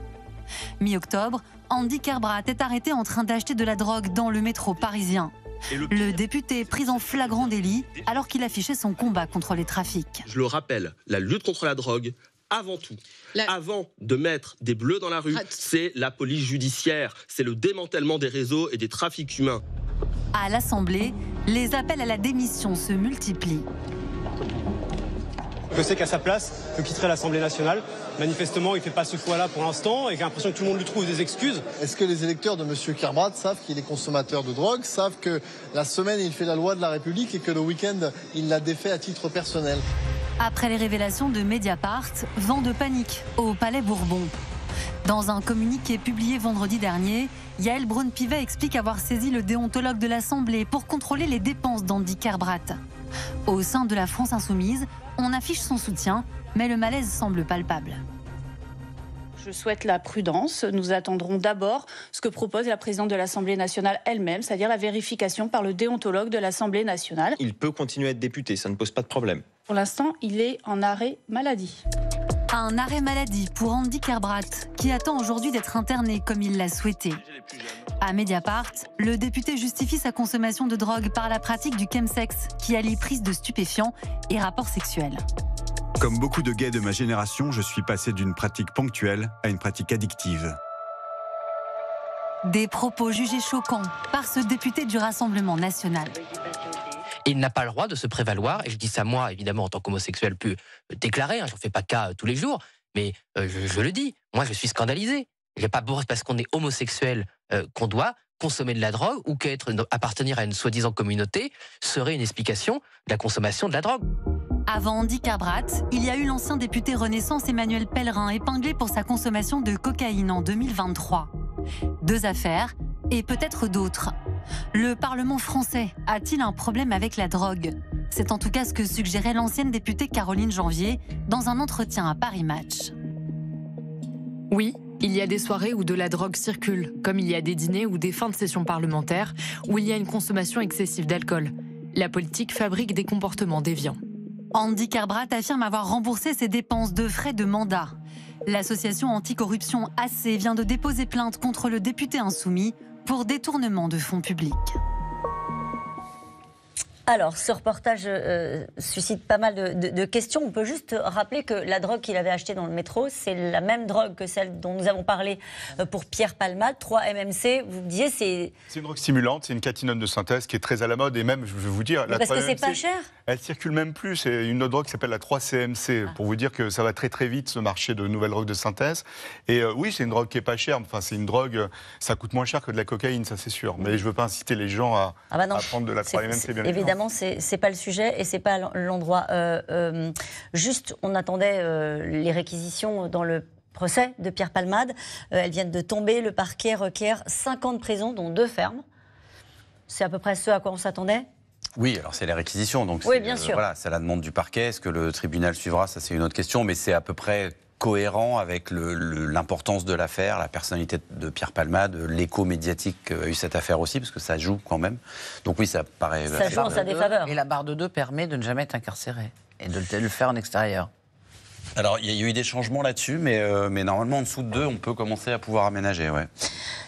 Mi-octobre, Andy Kerbrat est arrêté en train d'acheter de la drogue dans le métro parisien. Le, député est pris en flagrant délit alors qu'il affichait son combat contre les trafics. Je le rappelle, la lutte contre la drogue, avant tout, avant de mettre des bleus dans la rue, c'est la police judiciaire, c'est le démantèlement des réseaux et des trafics humains. À l'Assemblée, les appels à la démission se multiplient. Je sais qu'à sa place, je quitterai l'Assemblée nationale manifestement, il ne fait pas ce choix-là pour l'instant et j'ai l'impression que tout le monde lui trouve des excuses. Est-ce que les électeurs de M. Kerbrat savent qu'il est consommateur de drogue, savent que la semaine, il fait la loi de la République et que le week-end, il la défait à titre personnel Après les révélations de Mediapart, vent de panique au Palais Bourbon. Dans un communiqué publié vendredi dernier, Yael Braun-Pivet explique avoir saisi le déontologue de l'Assemblée pour contrôler les dépenses d'Andy Kerbrat. Au sein de la France insoumise, on affiche son soutien, mais le malaise semble palpable. Je souhaite la prudence. Nous attendrons d'abord ce que propose la présidente de l'Assemblée nationale elle-même, c'est-à-dire la vérification par le déontologue de l'Assemblée nationale. Il peut continuer à être député, ça ne pose pas de problème. Pour l'instant, il est en arrêt maladie. Un arrêt maladie pour Andy Kerbrat, qui attend aujourd'hui d'être interné comme il l'a souhaité. À Mediapart, le député justifie sa consommation de drogue par la pratique du chemsex, qui allie prise de stupéfiants et rapports sexuels. Comme beaucoup de gays de ma génération, je suis passé d'une pratique ponctuelle à une pratique addictive. Des propos jugés choquants par ce député du Rassemblement national il n'a pas le droit de se prévaloir, et je dis ça moi, évidemment, en tant qu'homosexuel plus euh, déclaré, hein, je ne fais pas cas euh, tous les jours, mais euh, je, le dis, moi je suis scandalisé. J'ai pas parce qu'on est homosexuel qu'on doit consommer de la drogue ou qu'être appartenir à une soi-disant communauté serait une explication de la consommation de la drogue. Avant Andy Cabrat, il y a eu l'ancien député Renaissance Emmanuel Pellerin épinglé pour sa consommation de cocaïne en 2023. Deux affaires, et peut-être d'autres. Le Parlement français a-t-il un problème avec la drogue C'est en tout cas ce que suggérait l'ancienne députée Caroline Janvier dans un entretien à Paris Match. Oui, il y a des soirées où de la drogue circule, comme il y a des dîners ou des fins de session parlementaires où il y a une consommation excessive d'alcool. La politique fabrique des comportements déviants. Andy Carbrat affirme avoir remboursé ses dépenses de frais de mandat. L'association anticorruption AC vient de déposer plainte contre le député insoumis pour détournement de fonds publics. Alors, ce reportage euh, suscite pas mal de, questions. On peut juste rappeler que la drogue qu'il avait achetée dans le métro, c'est la même drogue que celle dont nous avons parlé euh, pour Pierre Palmade, 3 MMC. Vous me disiez, c'est. C'est une drogue stimulante, c'est une catinone de synthèse qui est très à la mode. Et même, je vais vous dire. la parce que c'est pas cher Elle circule même plus. C'est une autre drogue qui s'appelle la 3CMC. Ah. Pour vous dire que ça va très très vite, ce marché de nouvelles drogues de synthèse. Et euh, oui, c'est une drogue qui est pas chère. Enfin, c'est une drogue. Ça coûte moins cher que de la cocaïne, ça c'est sûr. Mais je veux pas inciter les gens à, ah bah prendre de la 3 MMC, bien évidemment c'est pas le sujet et c'est pas l'endroit. Euh, euh, juste, on attendait euh, les réquisitions dans le procès de Pierre Palmade. elles viennent de tomber. Le parquet requiert 50 prisons, dont deux fermes. C'est à peu près ce à quoi on s'attendait oui, alors c'est les réquisitions. donc voilà, c'est la demande du parquet. Est-ce que le tribunal suivra Ça, c'est une autre question, mais c'est à peu près cohérent avec l'importance de l'affaire, la personnalité de Pierre Palmade, l'écho médiatique qu'a eu cette affaire aussi, parce que ça joue quand même. Donc oui, ça paraît... Ça joue en sa défaveur. Et la barre de 2 permet de ne jamais être incarcéré et de le faire en extérieur. Alors, il y a eu des changements là-dessus, mais, euh, mais normalement, en dessous de 2, on peut commencer à pouvoir aménager. Ouais.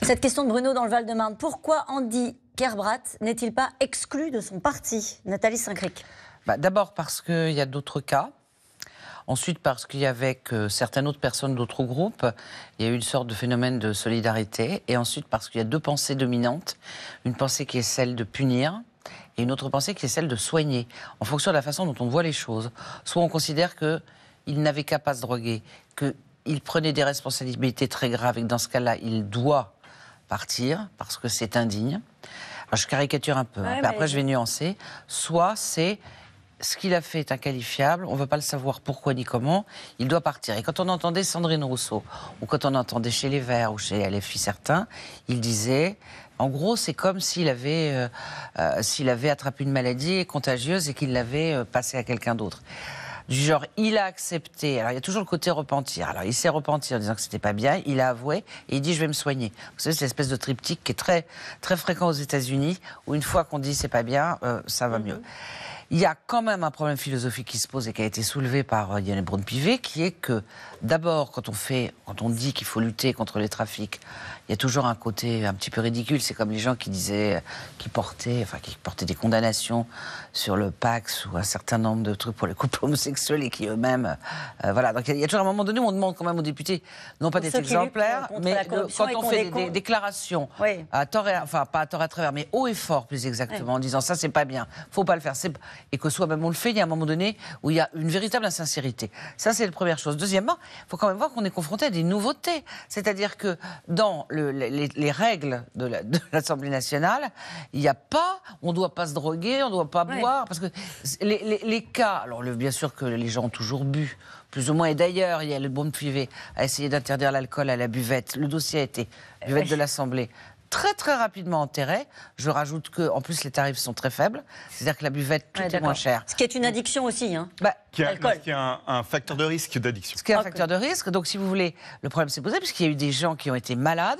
Cette question de Bruno dans le Val-de-Marne. Pourquoi Andy Kerbrat n'est-il pas exclu de son parti Nathalie Saint-Cric bah, D'abord parce qu'il y a d'autres cas. Ensuite, parce qu'il y avait certaines autres personnes d'autres groupes, il y a eu une sorte de phénomène de solidarité. Et ensuite, parce qu'il y a deux pensées dominantes. Une pensée qui est celle de punir, et une autre pensée qui est celle de soigner, en fonction de la façon dont on voit les choses. Soit on considère que il n'avait qu'à pas se droguer, qu'il prenait des responsabilités très graves et que dans ce cas-là, il doit partir parce que c'est indigne. Alors je caricature un peu, hein. mais après je vais nuancer. Soit c'est ce qu'il a fait est inqualifiable, on ne veut pas le savoir pourquoi ni comment, il doit partir. Et quand on entendait Sandrine Rousseau, ou quand on entendait chez Les Verts ou chez LFI certains, il disait, en gros, c'est comme s'il avait, euh, euh, avait attrapé une maladie contagieuse et qu'il l'avait euh, passée à quelqu'un d'autre. Du genre, il a accepté. Alors, il y a toujours le côté repentir. Alors, il s'est repenti en disant que c'était pas bien. Il a avoué et il dit, je vais me soigner. Vous savez, c'est l'espèce de triptyque qui est très, très fréquent aux États-Unis, où une fois qu'on dit c'est pas bien, ça va mhm. mieux il y a quand même un problème philosophique qui se pose et qui a été soulevé par Yannick euh, Brown-Pivet, qui est que D'abord, quand on fait, quand on dit qu'il faut lutter contre les trafics, il y a toujours un côté un petit peu ridicule. C'est comme les gens qui disaient, qui portaient, enfin, qui portaient des condamnations sur le Pax ou un certain nombre de trucs pour les couples homosexuels et qui eux-mêmes, euh, voilà. Donc il y a toujours un moment donné où on demande quand même aux députés, non pas des exemplaires, mais quand on, fait des, déclarations à tort, et, enfin pas à tort à travers, mais haut et fort plus exactement, en disant ça c'est pas bien, faut pas le faire, et que soit même on le fait, il y a un moment donné où il y a une véritable insincérité. Ça c'est la première chose. Deuxièmement, faut quand même voir qu'on est confronté à des nouveautés. C'est-à-dire que dans les, règles de l'Assemblée nationale, il n'y a pas, on ne doit pas se droguer, on ne doit pas boire, parce que les, cas, alors bien sûr que les gens ont toujours bu, plus ou moins. Et d'ailleurs, il y a le bon privé à essayer d'interdire l'alcool à la buvette. Le dossier a été buvette de l'Assemblée très très rapidement enterré. Je rajoute que en plus les tarifs sont très faibles, c'est-à-dire que la buvette tout est moins cher. Ce qui est une addiction aussi, hein. Bah, qui a, un, facteur de risque d'addiction. Ce qui est un facteur de risque. Donc si vous voulez, le problème s'est posé puisqu'il y a eu des gens qui ont été malades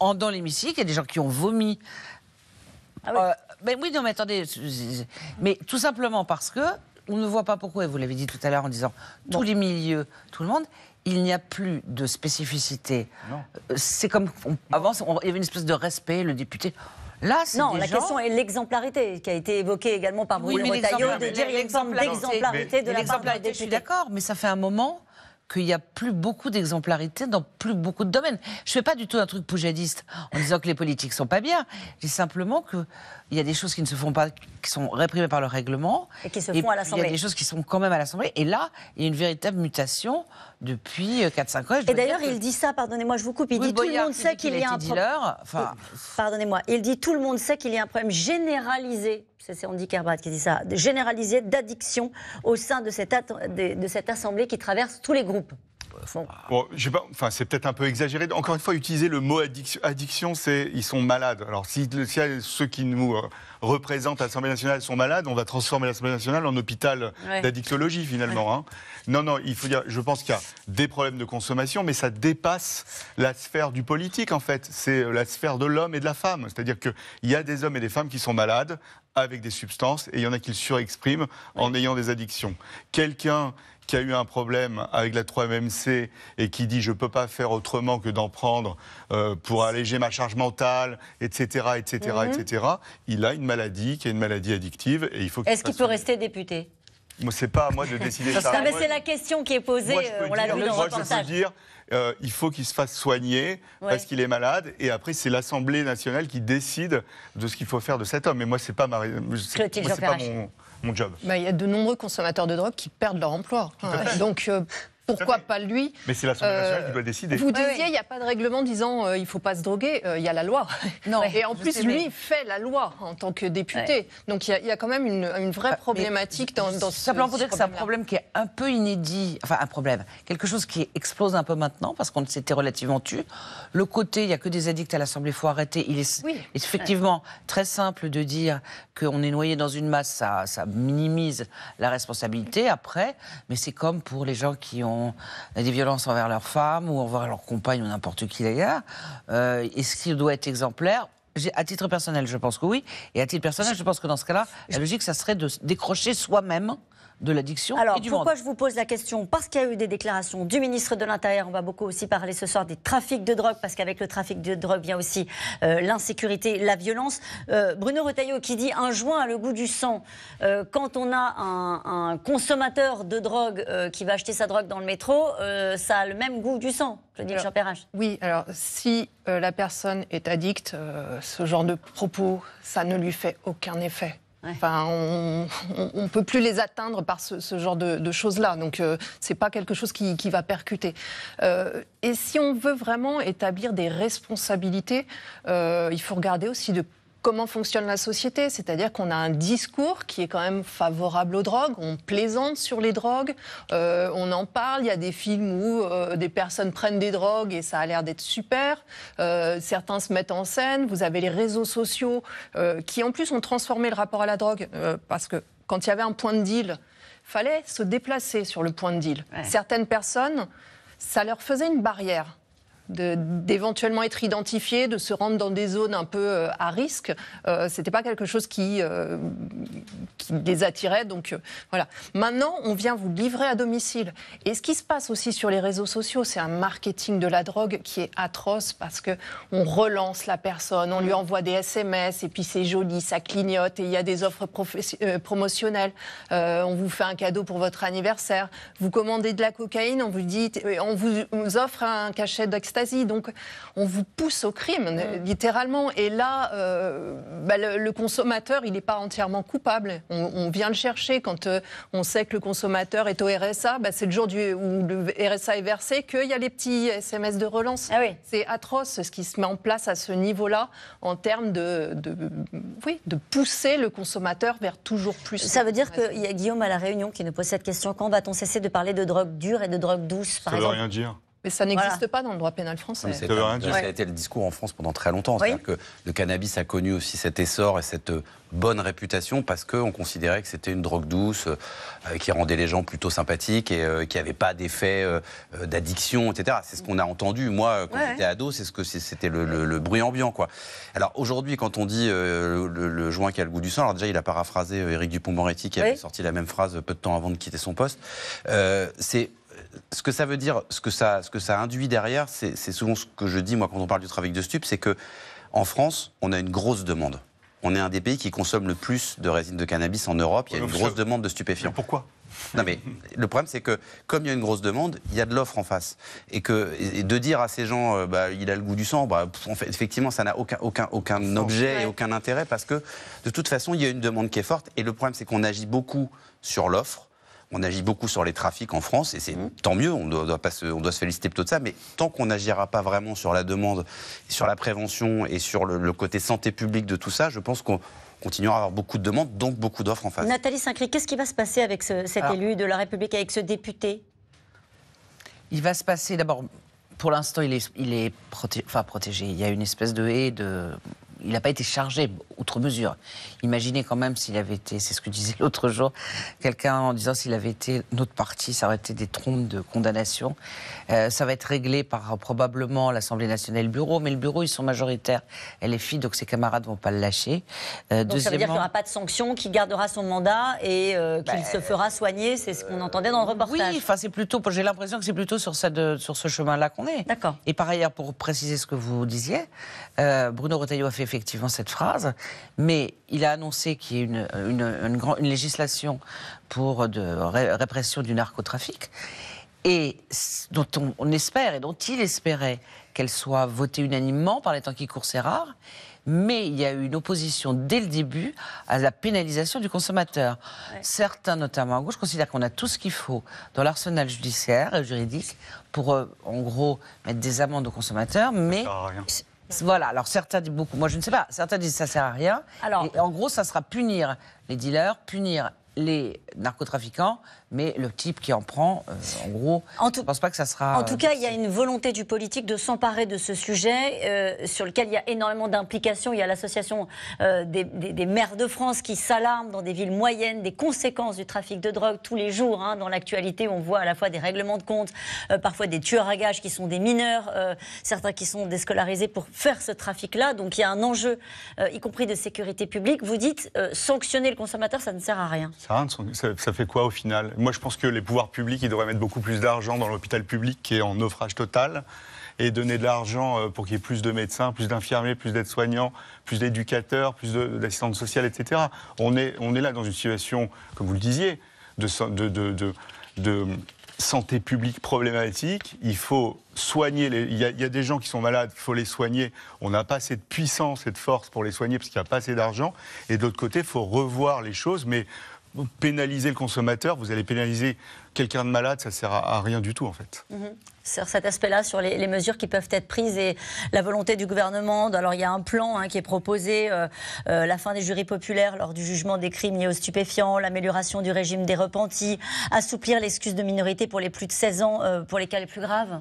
en, dans l'hémicycle, il y a des gens qui ont vomi. Ah oui. Euh, mais oui, non, mais attendez. Mais tout simplement parce que on ne voit pas pourquoi, et vous l'avez dit tout à l'heure en disant tous les milieux, tout le monde, il n'y a plus de spécificité. Euh, c'est comme avant, il y avait une espèce de respect, le député. Là, non, la question est l'exemplarité qui a été évoquée également par Bruno oui, de dire l'exemplarité de la part Je suis d'accord, mais ça fait un moment qu'il n'y a plus beaucoup d'exemplarité dans plus beaucoup de domaines. Je ne fais pas du tout un truc poujadiste en disant que les politiques sont pas bien. Je dis simplement qu'il y a des choses qui ne se font pas, qui sont réprimées par le règlement. Et qui se font à l'Assemblée. Il y a des choses qui sont quand même à l'Assemblée. Et là, il y a une véritable mutation depuis 4-5 euh, ans. Et d'ailleurs, il dit ça, pardonnez-moi, je vous coupe, il dit tout le monde sait qu'il y a un problème. Enfin... Pardonnez-moi, il dit tout le monde sait qu'il y a un problème généralisé c'est Andy Carbrat qui dit ça, généraliser d'addiction au sein de cette, de cette assemblée qui traverse tous les groupes. enfin, c'est peut-être un peu exagéré. Encore une fois, utiliser le mot addiction, addiction c'est ils sont malades. Alors, si, ceux qui nous euh, représentent l'Assemblée nationale sont malades, on va transformer l'Assemblée nationale en hôpital d'addictologie, finalement. Hein. Non, non, il faut dire, je pense qu'il y a des problèmes de consommation, mais ça dépasse la sphère du politique, en fait. C'est euh, la sphère de l'homme et de la femme. C'est-à-dire qu'il y a des hommes et des femmes qui sont malades, avec des substances, et il y en a qui le surexpriment en ayant des addictions. Quelqu'un qui a eu un problème avec la 3MMC et qui dit je ne peux pas faire autrement que d'en prendre euh, pour alléger ma charge mentale, etc., etc., etc., il a une maladie qui est une maladie addictive et il faut. Est-ce qu'il peut rester député moi, c'est pas à moi de décider ça. Ah, c'est la question qui est posée. Euh, on l'a vu dans le reportage. dire, euh, il faut qu'il se fasse soigner parce qu'il est malade. Et après, c'est l'Assemblée nationale qui décide de ce qu'il faut faire de cet homme. Mais moi, c'est pas pas mon, job. Bah, il y a de nombreux consommateurs de drogue qui perdent leur emploi. Donc. Euh, pourquoi pas lui Mais c'est l'Assemblée euh, nationale qui doit décider. Vous disiez, il n'y a pas de règlement disant euh, il ne faut pas se droguer, euh, il y a la loi. Non, et en plus, lui fait la loi en tant que député. Donc il y, a quand même une, vraie ah, problématique dans, dans ce Simplement pour dire que c'est un problème qui est un peu inédit, enfin un problème, quelque chose qui explose un peu maintenant parce qu'on s'était relativement tu. Le côté, il n'y a que des addicts à l'Assemblée, il faut arrêter. Il est effectivement très simple de dire qu'on est noyé dans une masse, ça minimise la responsabilité après, mais c'est comme pour les gens qui ont des violences envers leurs femmes ou envers leur compagne ou n'importe qui d'ailleurs. Euh, est-ce qu'il doit être exemplaire à titre personnel, je pense que oui. Et à titre personnel, je pense que dans ce cas-là, la logique, ça serait de décrocher soi-même l'addiction Alors, du pourquoi je vous pose la question Parce qu'il y a eu des déclarations du ministre de l'Intérieur. On va beaucoup aussi parler ce soir des trafics de drogue, parce qu'avec le trafic de drogue vient aussi euh, l'insécurité, la violence. Euh, Bruno Retailleau qui dit un joint a le goût du sang. Euh, quand on a un, consommateur de drogue qui va acheter sa drogue dans le métro, ça a le même goût du sang. Claudine Champérage. Oui, alors si la personne est addicte, ce genre de propos, ça ne lui fait aucun effet. Enfin, on ne peut plus les atteindre par ce, genre de, choses-là. Donc, euh, ce n'est pas quelque chose qui, va percuter. Euh, et si on veut vraiment établir des responsabilités, euh, il faut regarder aussi de comment fonctionne la société, c'est-à-dire qu'on a un discours qui est quand même favorable aux drogues, on plaisante sur les drogues, euh, on en parle, il y a des films où euh, des personnes prennent des drogues et ça a l'air d'être super, euh, certains se mettent en scène, vous avez les réseaux sociaux qui en plus ont transformé le rapport à la drogue, parce que quand il y avait un point de deal, fallait se déplacer sur le point de deal. Certaines personnes, ça leur faisait une barrière d'éventuellement être identifié, de se rendre dans des zones un peu euh, à risque, euh, c'était pas quelque chose qui, euh, les attirait. Donc voilà. Maintenant, on vient vous livrer à domicile. Et ce qui se passe aussi sur les réseaux sociaux, c'est un marketing de la drogue qui est atroce parce que on relance la personne, on lui mm. envoie des SMS et puis c'est joli, ça clignote et il y a des offres promotionnelles. on vous fait un cadeau pour votre anniversaire, vous commandez de la cocaïne, on vous dit, on on vous offre un cachet d'extérieur donc, on vous pousse au crime, mm. littéralement. Et là, euh, bah, le, consommateur, il n'est pas entièrement coupable. On, vient le chercher quand euh, on sait que le consommateur est au RSA. Bah, c'est le jour où le RSA est versé qu'il y a les petits SMS de relance. Ah c'est atroce ce qui se met en place à ce niveau-là en termes de, oui, de pousser le consommateur vers toujours plus. Ça veut dire qu'il y a Guillaume à La Réunion qui nous pose cette question. Quand va-t-on cesser de parler de drogue dure et de drogue douce, par Ça exemple veut rien dire. Mais ça n'existe pas dans le droit pénal français. Ça a, été, ça a été le discours en France pendant très longtemps. C'est-à-dire que le cannabis a connu aussi cet essor et cette euh, bonne réputation parce qu'on considérait que c'était une drogue douce euh, euh, qui rendait les gens plutôt sympathiques et qui n'avait pas d'effet d'addiction, etc. C'est ce qu'on a entendu. Moi, quand j'étais ado, c'est ce que c'était le, bruit ambiant, quoi. Alors aujourd'hui, quand on dit le, joint qui a le goût du sang, alors déjà, il a paraphrasé Éric Dupont-Moretti qui avait sorti la même phrase peu de temps avant de quitter son poste. c'est ce que ça veut dire, ce que ça, ce que ça induit derrière, c'est souvent ce que je dis moi quand on parle du trafic de stup, c'est que en France, on a une grosse demande. On est un des pays qui consomme le plus de résine de cannabis en Europe. Il y a oh, une grosse demande de stupéfiants. pourquoi non mais le problème c'est que comme il y a une grosse demande, il y a de l'offre en face et que de dire à ces gens euh, bah, il a le goût du sang, bah, fait, effectivement ça n'a aucun aucun aucun objet et aucun intérêt parce que de toute façon il y a une demande qui est forte et le problème c'est qu'on agit beaucoup sur l'offre on agit beaucoup sur les trafics en France, et c'est mmh. tant mieux, on doit, se, on doit se féliciter plutôt de ça, mais tant qu'on n'agira pas vraiment sur la demande, sur la prévention et sur le, côté santé publique de tout ça, je pense qu'on continuera à avoir beaucoup de demandes, donc beaucoup d'offres en face. Nathalie saint qu'est-ce qui va se passer avec cet élu de la République, avec ce député Il va se passer d'abord, pour l'instant, il est, il enfin, protégé. Il y a une espèce de haie de il n'a pas été chargé outre mesure. Imaginez quand même s'il avait été, c'est ce que disait l'autre jour, quelqu'un en disant s'il avait été notre parti, ça aurait été des trompes de condamnation. Euh, ça va être réglé par euh, probablement l'Assemblée nationale, le bureau, mais le bureau ils sont majoritaires. Elle est fille, donc ses camarades ne vont pas le lâcher. Euh, donc ça veut dire qu'il n'y aura pas de sanction, qu'il gardera son mandat et qu'il bah, se fera soigner, c'est ce qu'on entendait dans le reportage. Oui, c'est plutôt, j'ai l'impression que c'est plutôt sur, sur ce chemin-là qu'on est. D'accord. Et par ailleurs, pour préciser ce que vous disiez, Bruno Retailleau a fait effectivement cette phrase, mais il a annoncé qu'il y ait une, une, une, législation pour de répression du narcotrafic, et dont on, espère et dont il espérait qu'elle soit votée unanimement par les temps qui courent, c'est rare mais il y a eu une opposition dès le début à la pénalisation du consommateur. Certains, notamment à gauche, considèrent qu'on a tout ce qu'il faut dans l'arsenal judiciaire et juridique pour, euh, en gros, mettre des amendes aux consommateurs, mais voilà, alors certains disent beaucoup, moi je ne sais pas, certains disent ça sert à rien. en gros, ça sera punir les dealers, punir les narcotrafiquants, mais le type qui en prend, euh, en gros, en tout, je ne pense pas que ça sera. En tout euh, cas, il y a une volonté du politique de s'emparer de ce sujet euh, sur lequel il y a énormément d'implications. Il y a l'association des, maires de France qui s'alarment dans des villes moyennes des conséquences du trafic de drogue tous les jours. Hein. dans l'actualité, on voit à la fois des règlements de compte, parfois des tueurs à gages qui sont des mineurs, certains qui sont déscolarisés pour faire ce trafic-là. Donc il y a un enjeu, y compris de sécurité publique. Vous dites sanctionner le consommateur, ça ne sert à rien. Ça, ça fait quoi au final moi, je pense que les pouvoirs publics, ils devraient mettre beaucoup plus d'argent dans l'hôpital public qui est en naufrage total et donner de l'argent euh, pour qu'il y ait plus de médecins, plus d'infirmiers, plus d'aides-soignants, plus d'éducateurs, plus d'assistantes sociales, etc. On est, on est là dans une situation, comme vous le disiez, de, santé publique problématique. Il faut soigner. Il, y a, des gens qui sont malades, il faut les soigner. On n'a pas assez de puissance et de force pour les soigner parce qu'il n'y a pas assez d'argent. Et d'autre côté, il faut revoir les choses, mais pénaliser le consommateur, vous allez pénaliser quelqu'un de malade, ça ne sert à, rien du tout en fait. Mhm. Sur cet aspect-là, sur les, mesures qui peuvent être prises et la volonté du gouvernement, alors il y a un plan hein, qui est proposé, euh, euh, la fin des jurys populaires lors du jugement des crimes liés aux stupéfiants, l'amélioration du régime des repentis, assouplir l'excuse de minorité pour les plus de 16 ans, euh, pour les cas les plus graves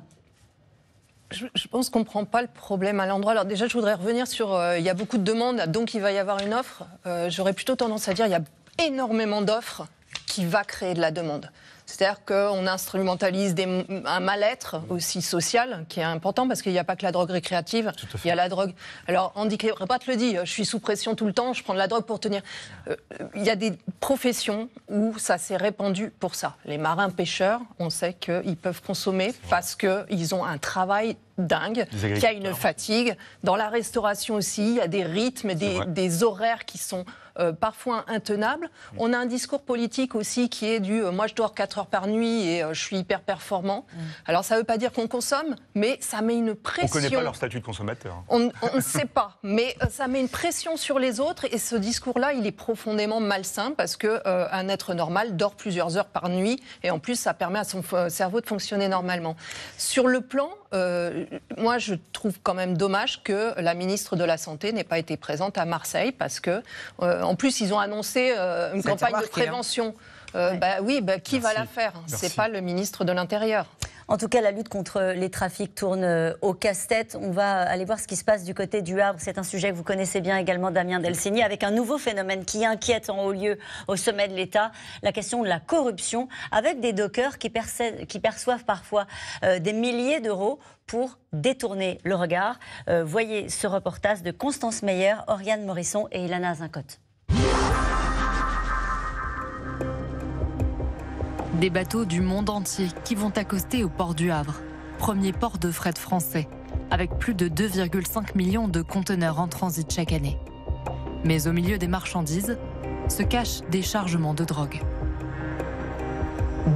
je, pense qu'on ne prend pas le problème à l'endroit. Alors déjà, je voudrais revenir sur, il y a beaucoup de demandes, donc il va y avoir une offre. J'aurais plutôt tendance à dire, il y a énormément d'offres qui va créer de la demande. C'est-à-dire qu'on instrumentalise des, un mal-être aussi social qui est important parce qu'il n'y a pas que la drogue récréative, il y a la drogue. Alors Andy te le dit, je suis sous pression tout le temps, je prends de la drogue pour tenir. Euh, il y a des professions où ça s'est répandu pour ça. Les marins pêcheurs, on sait qu'ils peuvent consommer parce qu'ils ont un travail dingue, qu'il y a une fatigue. Dans la restauration aussi, il y a des rythmes, des, des horaires qui sont euh, parfois intenables. Mm. On a un discours politique aussi qui est du euh, moi je dors 4 heures par nuit et euh, je suis hyper performant. Mm. Alors ça ne veut pas dire qu'on consomme, mais ça met une pression. On ne connaît pas leur statut de consommateur. On ne sait pas, mais ça met une pression sur les autres et ce discours-là, il est profondément malsain parce que un être normal dort plusieurs heures par nuit et en plus ça permet à son cerveau de fonctionner normalement. Sur le plan moi, je trouve quand même dommage que la ministre de la Santé n'ait pas été présente à Marseille parce que, euh, en plus, ils ont annoncé euh, une campagne de hein. prévention. Euh, bah oui, bah, qui va la faire n'est pas le ministre de l'Intérieur. En tout cas, la lutte contre les trafics tourne euh, au casse-tête. On va aller voir ce qui se passe du côté du Havre. C'est un sujet que vous connaissez bien également, Damien Delsigny, avec un nouveau phénomène qui inquiète en haut lieu au sommet de l'État, la question de la corruption, avec des dockers qui, perçoivent parfois euh, des milliers d'euros pour détourner le regard. Euh, voyez ce reportage de Constance Meyer, Oriane Morisson et Ilana Zincotte. Des bateaux du monde entier qui vont accoster au port du Havre, premier port de fret français, avec plus de 2,5 millions de conteneurs en transit chaque année. Mais au milieu des marchandises se cachent des chargements de drogue.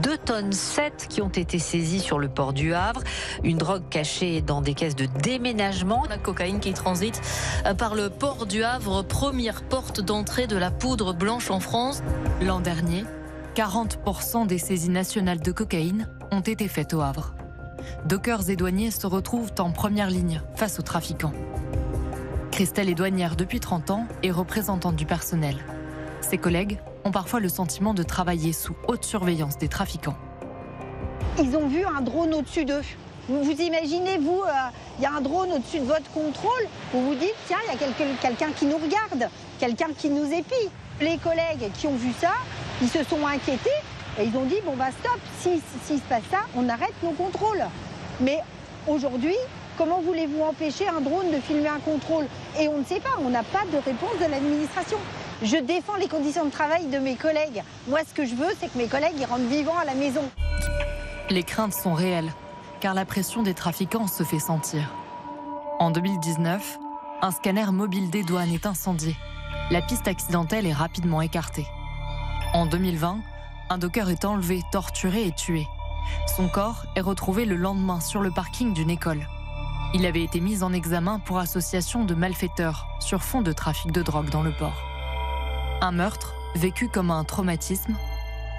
2 tonnes 7 qui ont été saisies sur le port du Havre. Une drogue cachée dans des caisses de déménagement. La cocaïne qui transite euh, par le port du Havre, première porte d'entrée de la poudre blanche en France. L'an dernier, 40% des saisies nationales de cocaïne ont été faites au Havre. Dockers et douaniers se retrouvent en première ligne face aux trafiquants. Christelle est douanière depuis 30 ans et représentante du personnel. Ses collègues ont parfois le sentiment de travailler sous haute surveillance des trafiquants. Ils ont vu un drone au-dessus d'eux. Vous, imaginez, vous, euh, il y a un drone au-dessus de votre contrôle, vous vous dites, tiens, il y a quelqu'un qui nous regarde, quelqu'un qui nous épie. Les collègues qui ont vu ça, ils se sont inquiétés et ils ont dit, bon, bah stop, s'il si, si se passe ça, on arrête nos contrôles. Mais aujourd'hui, comment voulez-vous empêcher un drone de filmer un contrôle Et on ne sait pas, on n'a pas de réponse de l'administration. Je défends les conditions de travail de mes collègues. Moi, ce que je veux, c'est que mes collègues y rentrent vivants à la maison. Les craintes sont réelles, car la pression des trafiquants se fait sentir. En 2019, un scanner mobile des douanes est incendié. La piste accidentelle est rapidement écartée. En 2020, un docker est enlevé, torturé et tué. Son corps est retrouvé le lendemain sur le parking d'une école. Il avait été mis en examen pour association de malfaiteurs sur fond de trafic de drogue dans le port. Un meurtre vécu comme un traumatisme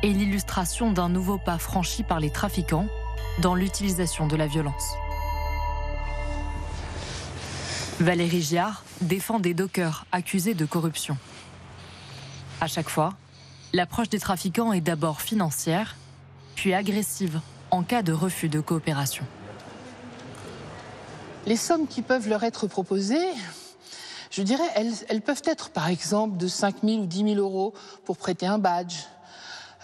est l'illustration d'un nouveau pas franchi par les trafiquants dans l'utilisation de la violence. Valérie Giard défend des dockers accusés de corruption. À chaque fois, L'approche des trafiquants est d'abord financière, puis agressive en cas de refus de coopération. Les sommes qui peuvent leur être proposées, je dirais, elles, peuvent être par exemple de 5 000 ou 10 000 euros pour prêter un badge,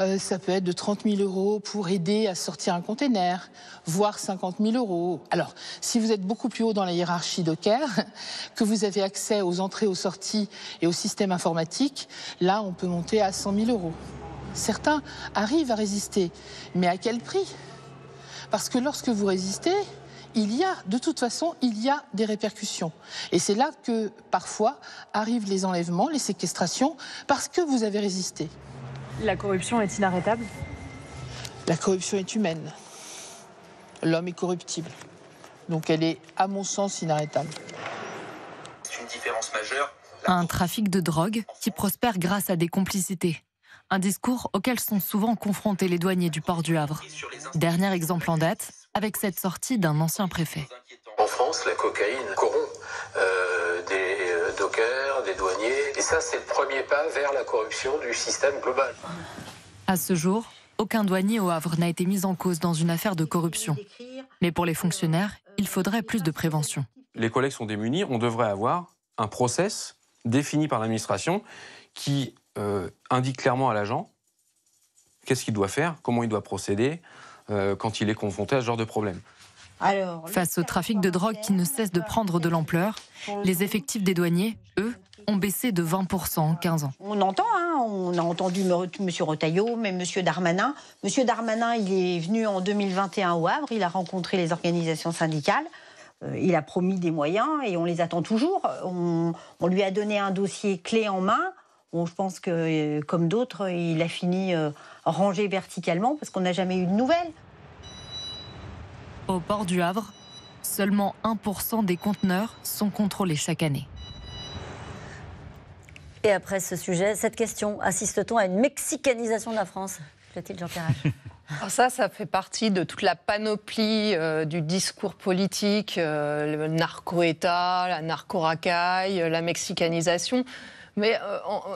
euh, ça peut être de 30 000 euros pour aider à sortir un container, voire 50 000 euros. Alors, si vous êtes beaucoup plus haut dans la hiérarchie docker, que vous avez accès aux entrées, aux sorties et au système informatique, là, on peut monter à 100 000 euros. Certains arrivent à résister, mais à quel prix Parce que lorsque vous résistez, il y a, de toute façon, il y a des répercussions. Et c'est là que, parfois, arrivent les enlèvements, les séquestrations, parce que vous avez résisté. La corruption est inarrêtable La corruption est humaine. L'homme est corruptible. Donc elle est, à mon sens, inarrêtable. C'est une différence majeure. Un trafic de drogue qui prospère grâce à des complicités. Un discours auquel sont souvent confrontés les douaniers du port du Havre. Dernier exemple en date, avec cette sortie d'un ancien préfet. En France, la cocaïne corrompt euh, des euh, dockers, des douaniers. Et ça, c'est le premier pas vers la corruption du système global. À ce jour, aucun douanier au Havre n'a été mis en cause dans une affaire de corruption. Mais pour les fonctionnaires, il faudrait plus de prévention. Les collègues sont démunis, on devrait avoir un process défini par l'administration qui euh, indique clairement à l'agent qu'est-ce qu'il doit faire, comment il doit procéder quand il est confronté à ce genre de problème. Face au trafic de drogue qui ne cesse de prendre de l'ampleur, les effectifs des douaniers, eux, ont baissé de 20% en 15 ans. On entend, hein, on a entendu M. Rotaillot mais M. Darmanin. M. Darmanin, il est venu en 2021 au Havre, il a rencontré les organisations syndicales. Euh, il a promis des moyens et on les attend toujours. On, lui a donné un dossier clé en main. je pense que, euh, comme d'autres, il a fini euh, rangé verticalement parce qu'on n'a jamais eu de nouvelles. Au port du Havre, seulement 1% des conteneurs sont contrôlés chaque année. Et après ce sujet, cette question, assiste-t-on à une mexicanisation de la France Clotilde Jean Alors ah, ça, ça fait partie de toute la panoplie euh, du discours politique, euh, le narco-État, la narco-racaille, euh, la mexicanisation. Mais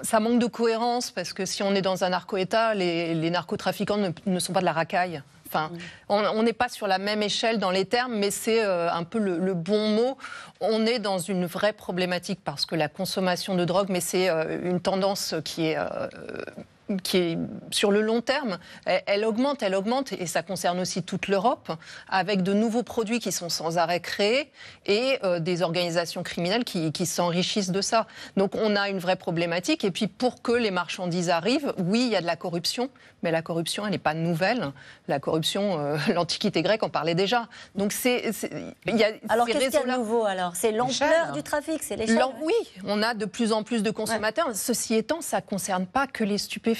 ça manque de cohérence parce que si on est dans un narco-État, les, narcotrafiquants ne sont pas de la racaille. Enfin, on n'est pas sur la même échelle dans les termes, mais c'est euh, un peu le, bon mot. On est dans une vraie problématique parce que la consommation de drogue, mais c'est euh, une tendance qui est euh, qui est sur le long terme, elle, augmente, elle augmente, et ça concerne aussi toute l'Europe, avec de nouveaux produits qui sont sans arrêt créés et euh, des organisations criminelles qui, s'enrichissent de ça. Donc on a une vraie problématique. Et puis pour que les marchandises arrivent, oui, il y a de la corruption, mais la corruption, elle n'est pas nouvelle. La corruption, euh, l'Antiquité grecque en parlait déjà. Donc c'est, y a alors qu'est-ce qu'il y nouveau alors C'est l'ampleur du trafic, c'est l'échelle. Oui, on a de plus en plus de consommateurs. Ceci étant, ça ne concerne pas que les stupéfiants.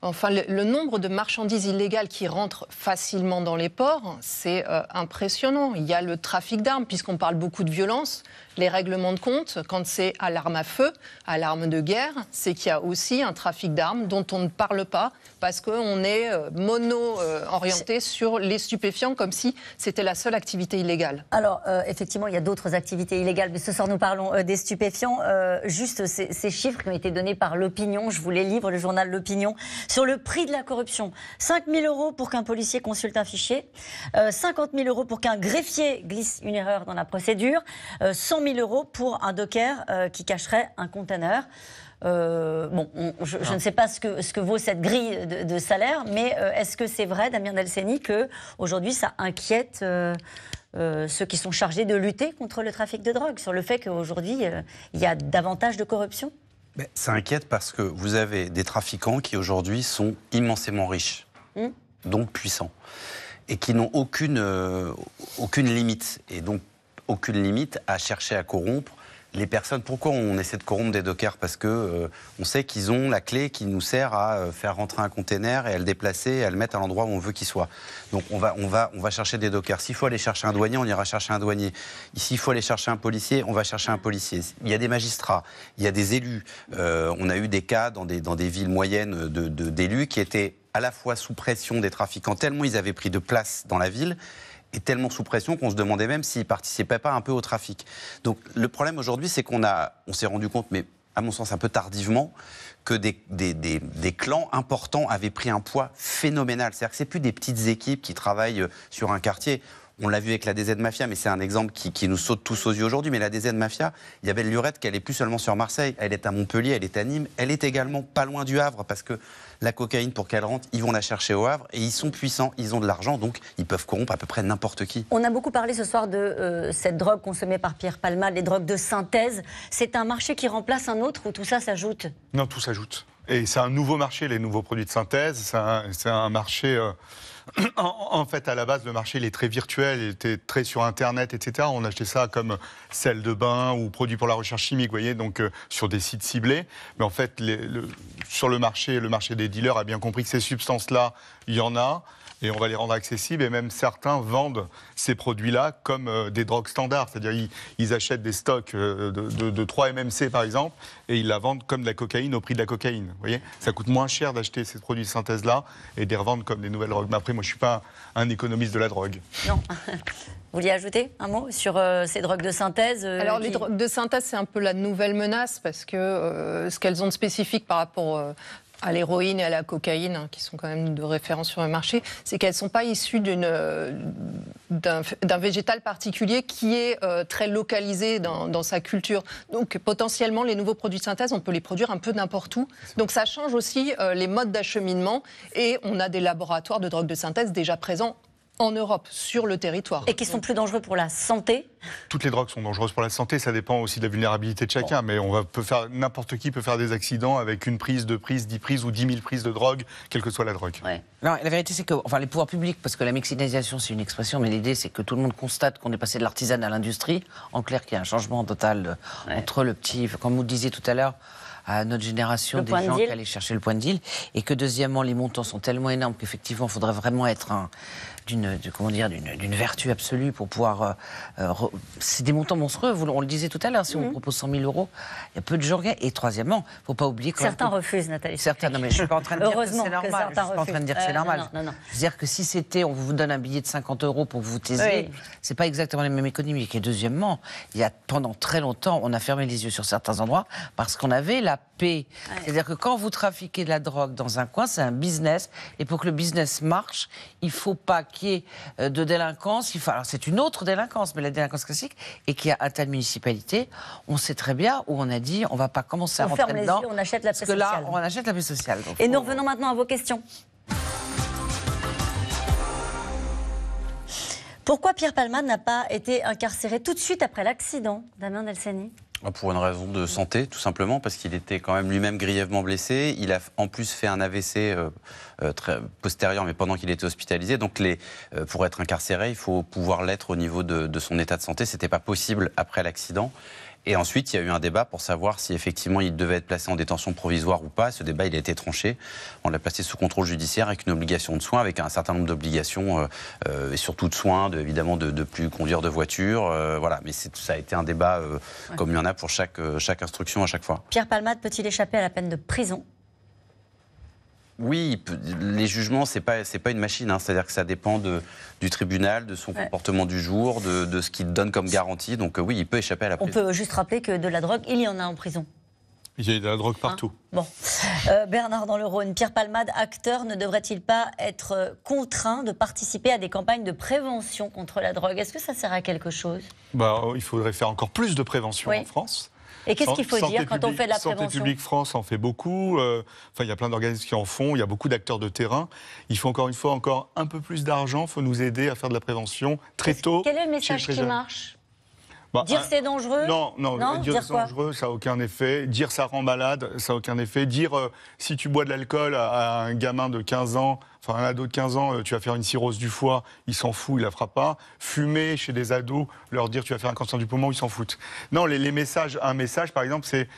Enfin, le, nombre de marchandises illégales qui rentrent facilement dans les ports, c'est euh, impressionnant. Il y a le trafic d'armes, puisqu'on parle beaucoup de violence, les règlements de compte, quand c'est à l'arme à feu, à l'arme de guerre, c'est qu'il y a aussi un trafic d'armes dont on ne parle pas, parce qu'on est euh, mono-orienté sur les stupéfiants, comme si c'était la seule activité illégale. Alors, euh, effectivement, il y a d'autres activités illégales, mais ce soir, nous parlons des stupéfiants. juste ces, ces chiffres qui ont été donnés par l'opinion, je vous les livre, le journal L'Opinion sur le prix de la corruption. 5 000 euros pour qu'un policier consulte un fichier, 50 euh, 000 euros pour qu'un greffier glisse une erreur dans la procédure, 100 euh, 000 euros pour un docker euh, qui cacherait un conteneur. bon, je, ah. ne sais pas ce que, vaut cette grille de, salaire, mais est-ce que c'est vrai, Damien Delceni, que aujourd'hui ça inquiète ceux qui sont chargés de lutter contre le trafic de drogue sur le fait qu'aujourd'hui il y a davantage de corruption ça inquiète parce que vous avez des trafiquants qui aujourd'hui sont immensément riches, hmm. donc puissants, et qui n'ont aucune, euh, aucune limite, et donc aucune limite à chercher à corrompre les personnes. Pourquoi on essaie de corrompre des dockers Parce que euh, on sait qu'ils ont la clé qui nous sert à euh, faire rentrer un conteneur et à le déplacer et à le mettre à l'endroit où on veut qu'il soit. Donc on va, on va, on va chercher des dockers. S'il faut aller chercher un douanier, on ira chercher un douanier. S'il faut aller chercher un policier, on va chercher un policier. Il y a des magistrats, il y a des élus. Euh, on a eu des cas dans des, villes moyennes d'élus qui étaient à la fois sous pression des trafiquants, tellement ils avaient pris de place dans la ville est tellement sous pression qu'on se demandait même s'il participait pas un peu au trafic. Donc le problème aujourd'hui, c'est qu'on a, on s'est rendu compte, mais à mon sens un peu tardivement, que des, des, des, clans importants avaient pris un poids phénoménal. C'est-à-dire que ce plus des petites équipes qui travaillent euh, sur un quartier. On l'a vu avec la DZ Mafia, mais c'est un exemple qui, qui, nous saute tous aux yeux aujourd'hui. Mais la DZ Mafia, il y avait le Lurette qu'elle n'est plus seulement sur Marseille, elle est à Montpellier, elle est à Nîmes, elle est également pas loin du Havre, parce que la cocaïne, pour qu'elle rentre, ils vont la chercher au Havre et ils sont puissants, ils ont de l'argent, donc ils peuvent corrompre à peu près n'importe qui. On a beaucoup parlé ce soir de euh, cette drogue consommée par Pierre Palma, les drogues de synthèse. C'est un marché qui remplace un autre ou tout ça s'ajoute Non, tout s'ajoute. Et c'est un nouveau marché, les nouveaux produits de synthèse. C'est un, marché. Euh, en, fait, à la base, le marché, il est très virtuel, il était très sur Internet, etc. On achetait ça comme sel de bain ou produits pour la recherche chimique, vous voyez, donc euh, sur des sites ciblés. Mais en fait, sur le marché, le marché des dealers a bien compris que ces substances-là, il y en a et on va les rendre accessibles. Et même certains vendent ces produits-là comme euh, des drogues standards. C'est-à-dire ils, achètent des stocks euh, de, 3 MMC par exemple et ils la vendent comme de la cocaïne au prix de la cocaïne. Vous voyez Ça coûte moins cher d'acheter ces produits de synthèse-là et de les revendre comme des nouvelles drogues. Mais après, moi je ne suis pas un économiste de la drogue. Non. Vous vouliez ajouter un mot sur euh, ces drogues de synthèse Alors, les drogues de synthèse, c'est un peu la nouvelle menace parce que ce qu'elles ont de spécifique par rapport à l'héroïne et à la cocaïne, hein, qui sont quand même de référence sur le marché, c'est qu'elles ne sont pas issues d'un végétal particulier qui est euh, très localisé dans, sa culture. Donc potentiellement, les nouveaux produits de synthèse, on peut les produire un peu n'importe où. Donc ça change aussi euh, les modes d'acheminement et on a des laboratoires de drogues de synthèse déjà présents en Europe, sur le territoire. Et qui sont plus dangereux pour la santé Toutes les drogues sont dangereuses pour la santé, ça dépend aussi de la vulnérabilité de chacun, mais on va, peut faire, n'importe qui peut faire des accidents avec une prise, deux prises, dix prises ou dix mille prises de drogue, quelle que soit la drogue. la vérité c'est que, enfin les pouvoirs publics, parce que la mexicanisation c'est une expression, mais l'idée c'est que tout le monde constate qu'on est passé de l'artisanat à l'industrie, en clair qu'il y a un changement total euh, entre le petit, comme vous disiez tout à l'heure, à notre génération des gens qui allaient chercher le point de deal. Et que deuxièmement, les montants sont tellement énormes qu'effectivement, il faudrait vraiment être un, d'une comment dire d'une vertu absolue pour pouvoir. Euh, euh, c'est des montants monstrueux. on le disait tout à l'heure. Si on on mhm. propose 100 000 euros, il y a peu de gens Et troisièmement, faut pas oublier que certains refusent, Nathalie. Certains. Non, mais je suis pas en train de dire que c'est normal. je suis pas en train de dire que c'est euh, normal. dire que si c'était, on vous donne un billet de 50 euros pour vous taiser, ce c'est pas exactement les mêmes économies Et deuxièmement, il y a pendant très longtemps, on a fermé les yeux sur certains endroits parce qu'on avait la paix. C'est-à-dire que quand vous trafiquez de la drogue dans un coin, c'est un business. Et pour que le business marche, il faut pas qui est euh, de délinquance, alors c'est une autre délinquance, mais la délinquance classique, et qui a tas de municipalités, on sait très bien où on a dit on ne va pas commencer à rentrer dedans, on achète la parce que là, on achète la paix sociale. et nous revenons maintenant à vos questions. Pourquoi Pierre Palma n'a pas été incarcéré tout de suite après l'accident, Damien Delsani ah, pour une raison de santé, tout simplement, parce qu'il était quand même lui-même grièvement blessé. Il a en plus fait un AVC euh, euh, très postérieur, mais pendant qu'il était hospitalisé. Donc, les, euh, pour être incarcéré, il faut pouvoir l'être au niveau de, de son état de santé. Ce n'était pas possible après l'accident. Et ensuite, il y a eu un débat pour savoir si effectivement il devait être placé en détention provisoire ou pas. Ce débat, il a été tranché. On l'a placé sous contrôle judiciaire avec une obligation de soins, avec un certain nombre d'obligations, euh, euh, et surtout de soins, évidemment de, ne plus conduire de voiture. Euh, voilà, mais ça a été un débat comme il y en a pour chaque, chaque instruction à chaque fois. Pierre Palmade peut-il échapper à la peine de prison oui, les jugements, ce n'est pas, une machine. Hein. C'est-à-dire que ça dépend du tribunal, de son comportement du jour, de, ce qu'il donne comme garantie. Donc euh, oui, il peut échapper à la prison. On peut juste rappeler que de la drogue, il y en a en prison. Il y a de la drogue hein partout. bon. Euh, Bernard dans le Rhône, Pierre Palmade, acteur, ne devrait-il pas être euh, contraint de participer à des campagnes de prévention contre la drogue Est-ce que ça sert à quelque chose bah, Il faudrait faire encore plus de prévention en France. Et qu'est-ce qu'il faut dire quand on fait de la prévention Santé publique France en fait beaucoup. Euh, il y a plein d'organismes qui en font. Il y a beaucoup d'acteurs de terrain. Il faut encore une fois encore un peu plus d'argent. Il faut nous aider à faire de la prévention très tôt. Quel est le message qui marche bah, dire c'est dangereux Non, non, dire, c'est dangereux, ça n'a aucun effet. Dire ça rend malade, ça n'a aucun effet. Dire euh, si tu bois de l'alcool à, un gamin de 15 ans, enfin un ado de 15 ans, euh, tu vas faire une cirrhose du foie, il s'en fout, il la fera pas. Fumer chez des ados, leur dire tu vas faire un cancer du poumon, ils s'en foutent. Non, les, messages, un message par exemple, c'est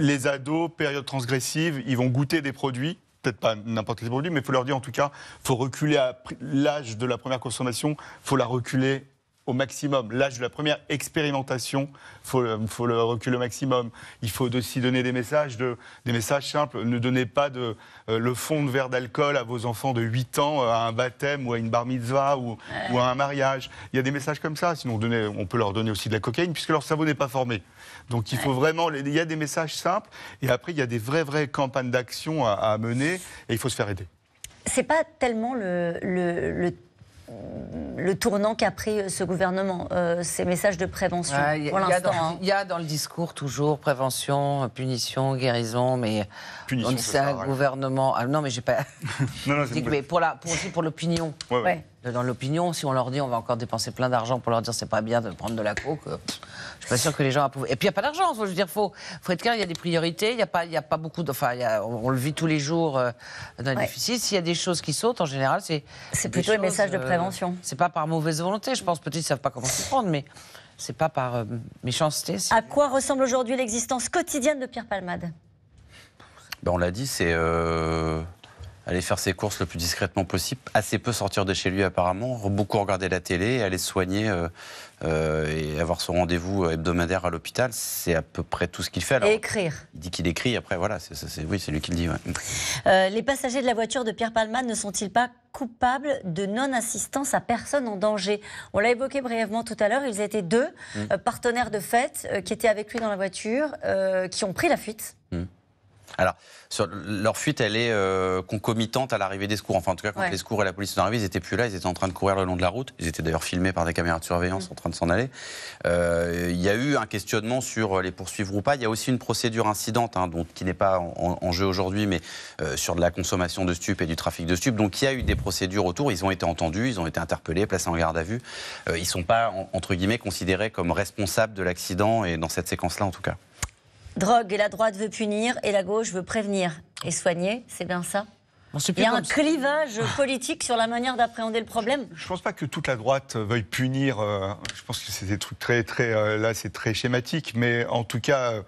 les ados, période transgressive, ils vont goûter des produits peut-être pas n'importe quel produits, mais il faut leur dire en tout cas, faut reculer à l'âge de la première consommation, faut la reculer au maximum. L'âge de la première expérimentation, faut, faut le recul au maximum. Il faut aussi donner des messages, de, des messages simples. Ne donnez pas de, euh, le fond de verre d'alcool à vos enfants de 8 ans, euh, à un baptême ou à une bar mitzvah ou, ou à un mariage. Il y a des messages comme ça. Sinon, on, on peut leur donner aussi de la cocaïne puisque leur cerveau n'est pas formé. Donc il faut vraiment. Il y a des messages simples et après, il y a des vraies, vraies campagnes d'action à, à mener et il faut se faire aider. C'est pas tellement le, le, le le tournant qu'a pris euh, ce gouvernement, euh, ces messages de prévention Il hein. y, a dans le discours toujours prévention, euh, punition, guérison, mais punition, on ça, gouvernement. Ah, non, mais j'ai pas. non, non, pour la, pour aussi pour l'opinion dans l'opinion, si on leur dit on va encore dépenser plein d'argent pour leur dire c'est pas bien de prendre de la coke, je euh, je suis pas sûr que les gens approuvent. Et puis il n'y a pas d'argent, faut, je dire, faut, être clair, il y a des priorités, il n'y a, pas, y a pas beaucoup Enfin, on, le vit tous les jours euh, dans les déficits. S'il y a des choses qui sautent, en général, c'est. C'est plutôt les message de euh, prévention. Ce c'est pas par mauvaise volonté, je pense, peut-être ils ne savent pas comment s'y prendre, mais c'est pas par méchanceté. À quoi ressemble aujourd'hui l'existence quotidienne de Pierre Palmade ben, On l'a dit, c'est aller faire ses courses le plus discrètement possible, assez peu sortir de chez lui apparemment, beaucoup regarder la télé, aller se soigner euh, euh, et avoir son rendez-vous euh, hebdomadaire à l'hôpital, c'est à peu près tout ce qu'il fait. écrire. Il dit qu'il écrit, après voilà, c'est, oui, lui qui le dit. les passagers de la voiture de Pierre Palman ne sont-ils pas coupables de non-assistance à personne en danger On l'a évoqué brièvement tout à l'heure, ils étaient deux mm. partenaires de fête qui étaient avec lui dans la voiture, qui ont pris la fuite. Mm. Alors, sur, leur fuite, elle est euh, concomitante à l'arrivée des secours. Enfin, en tout cas, quand les secours et la police sont arrivés, ils n'étaient plus là, ils étaient en train de courir le long de la route. Ils étaient d'ailleurs filmés par des caméras de surveillance mm. en train de s'en aller. Euh, il y a eu un questionnement sur euh, les poursuivre ou pas. Il y a aussi une procédure incidente, hein, qui n'est pas en, jeu aujourd'hui, mais sur de la consommation de stupes et du trafic de stupes. Donc, il y a eu des procédures autour. Ils ont été entendus, ils ont été interpellés, placés en garde à vue. ils ne sont pas, entre guillemets, considérés comme responsables de l'accident, et dans cette séquence-là, en tout cas. Drogue, et la droite veut punir, et la gauche veut prévenir et soigner, c'est bien ça il y a un clivage ah. politique sur la manière d'appréhender le problème. Je ne pense pas que toute la droite veuille punir. Euh, je pense que c'est des trucs très, très. Euh, là, c'est très schématique. Mais en tout cas,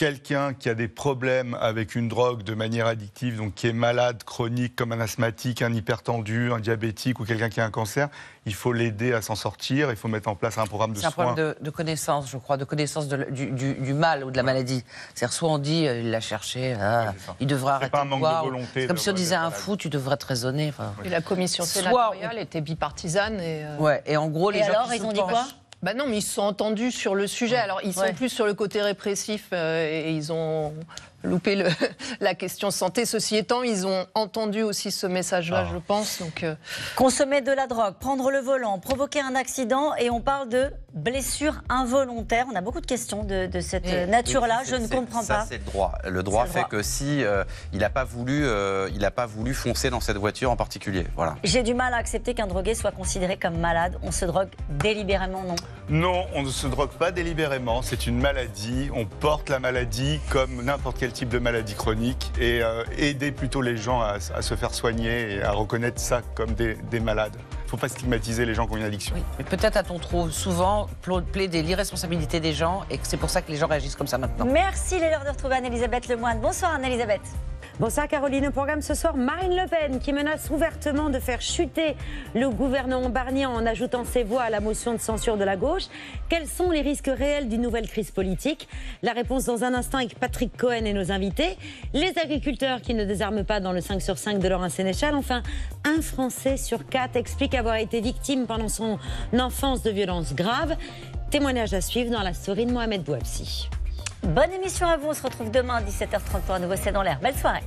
quelqu'un qui a des problèmes avec une drogue de manière addictive, donc qui est malade, chronique, comme un asthmatique, un hypertendu, un diabétique ou quelqu'un qui a un cancer, il faut l'aider à s'en sortir, il faut mettre en place un programme de soins. C'est un problème de, connaissance, je crois, de connaissance du, mal ou de la maladie. C'est-à-dire, soit on dit, euh, il l'a cherché, ah, il devra arrêter pas un manque de volonté. comme si on disait un fou, tu devrais te raisonner. la commission sénatoriale était bipartisane. Et, euh, ouais, et en gros, les gens alors, ils ont dit quoi bah non, mais ils se sont entendus sur le sujet. Alors, ils sont plus sur le côté répressif euh, et ils ont loupé le, la question santé. Ceci étant, ils ont entendu aussi ce message-là, ah. je pense. Donc, euh, Consommer de la drogue, prendre le volant, provoquer un accident, et on parle de blessure involontaire. On a beaucoup de questions de, cette nature-là. Je ne comprends pas. Ça, c'est le droit. Le droit fait que si euh, il n'a pas voulu, euh, il pas voulu foncer dans cette voiture en particulier. Voilà. J'ai du mal à accepter qu'un drogué soit considéré comme malade. On se drogue délibérément, non Non, on ne se drogue pas délibérément. C'est une maladie. On porte la maladie comme n'importe quel type de maladie chronique et euh, aider plutôt les gens à, se faire soigner et à reconnaître ça comme des, malades. Il ne faut pas stigmatiser les gens qui ont une addiction. Oui. Mais peut-être a-t-on trop souvent plaidé l'irresponsabilité des gens et que c'est pour ça que les gens réagissent comme ça maintenant. Merci, il est l'heure de retrouver Anne-Elisabeth Lemoine. Bonsoir Anne-Elisabeth. Bonsoir Caroline. Au programme ce soir, Marine Le Pen qui menace ouvertement de faire chuter le gouvernement Barnier en ajoutant ses voix à la motion de censure de la gauche. Quels sont les risques réels d'une nouvelle crise politique La réponse dans un instant avec Patrick Cohen et nos invités. Les agriculteurs qui ne désarment pas dans le 5 sur 5 de Laurent Sénéchal. Enfin, un Français sur quatre explique avoir été victime pendant son enfance de violences graves. Témoignage à suivre dans la story de Mohamed Bouabsi. Bonne émission à vous. On se retrouve demain à 17h30 pour un nouveau C'est dans l'air. Belle soirée.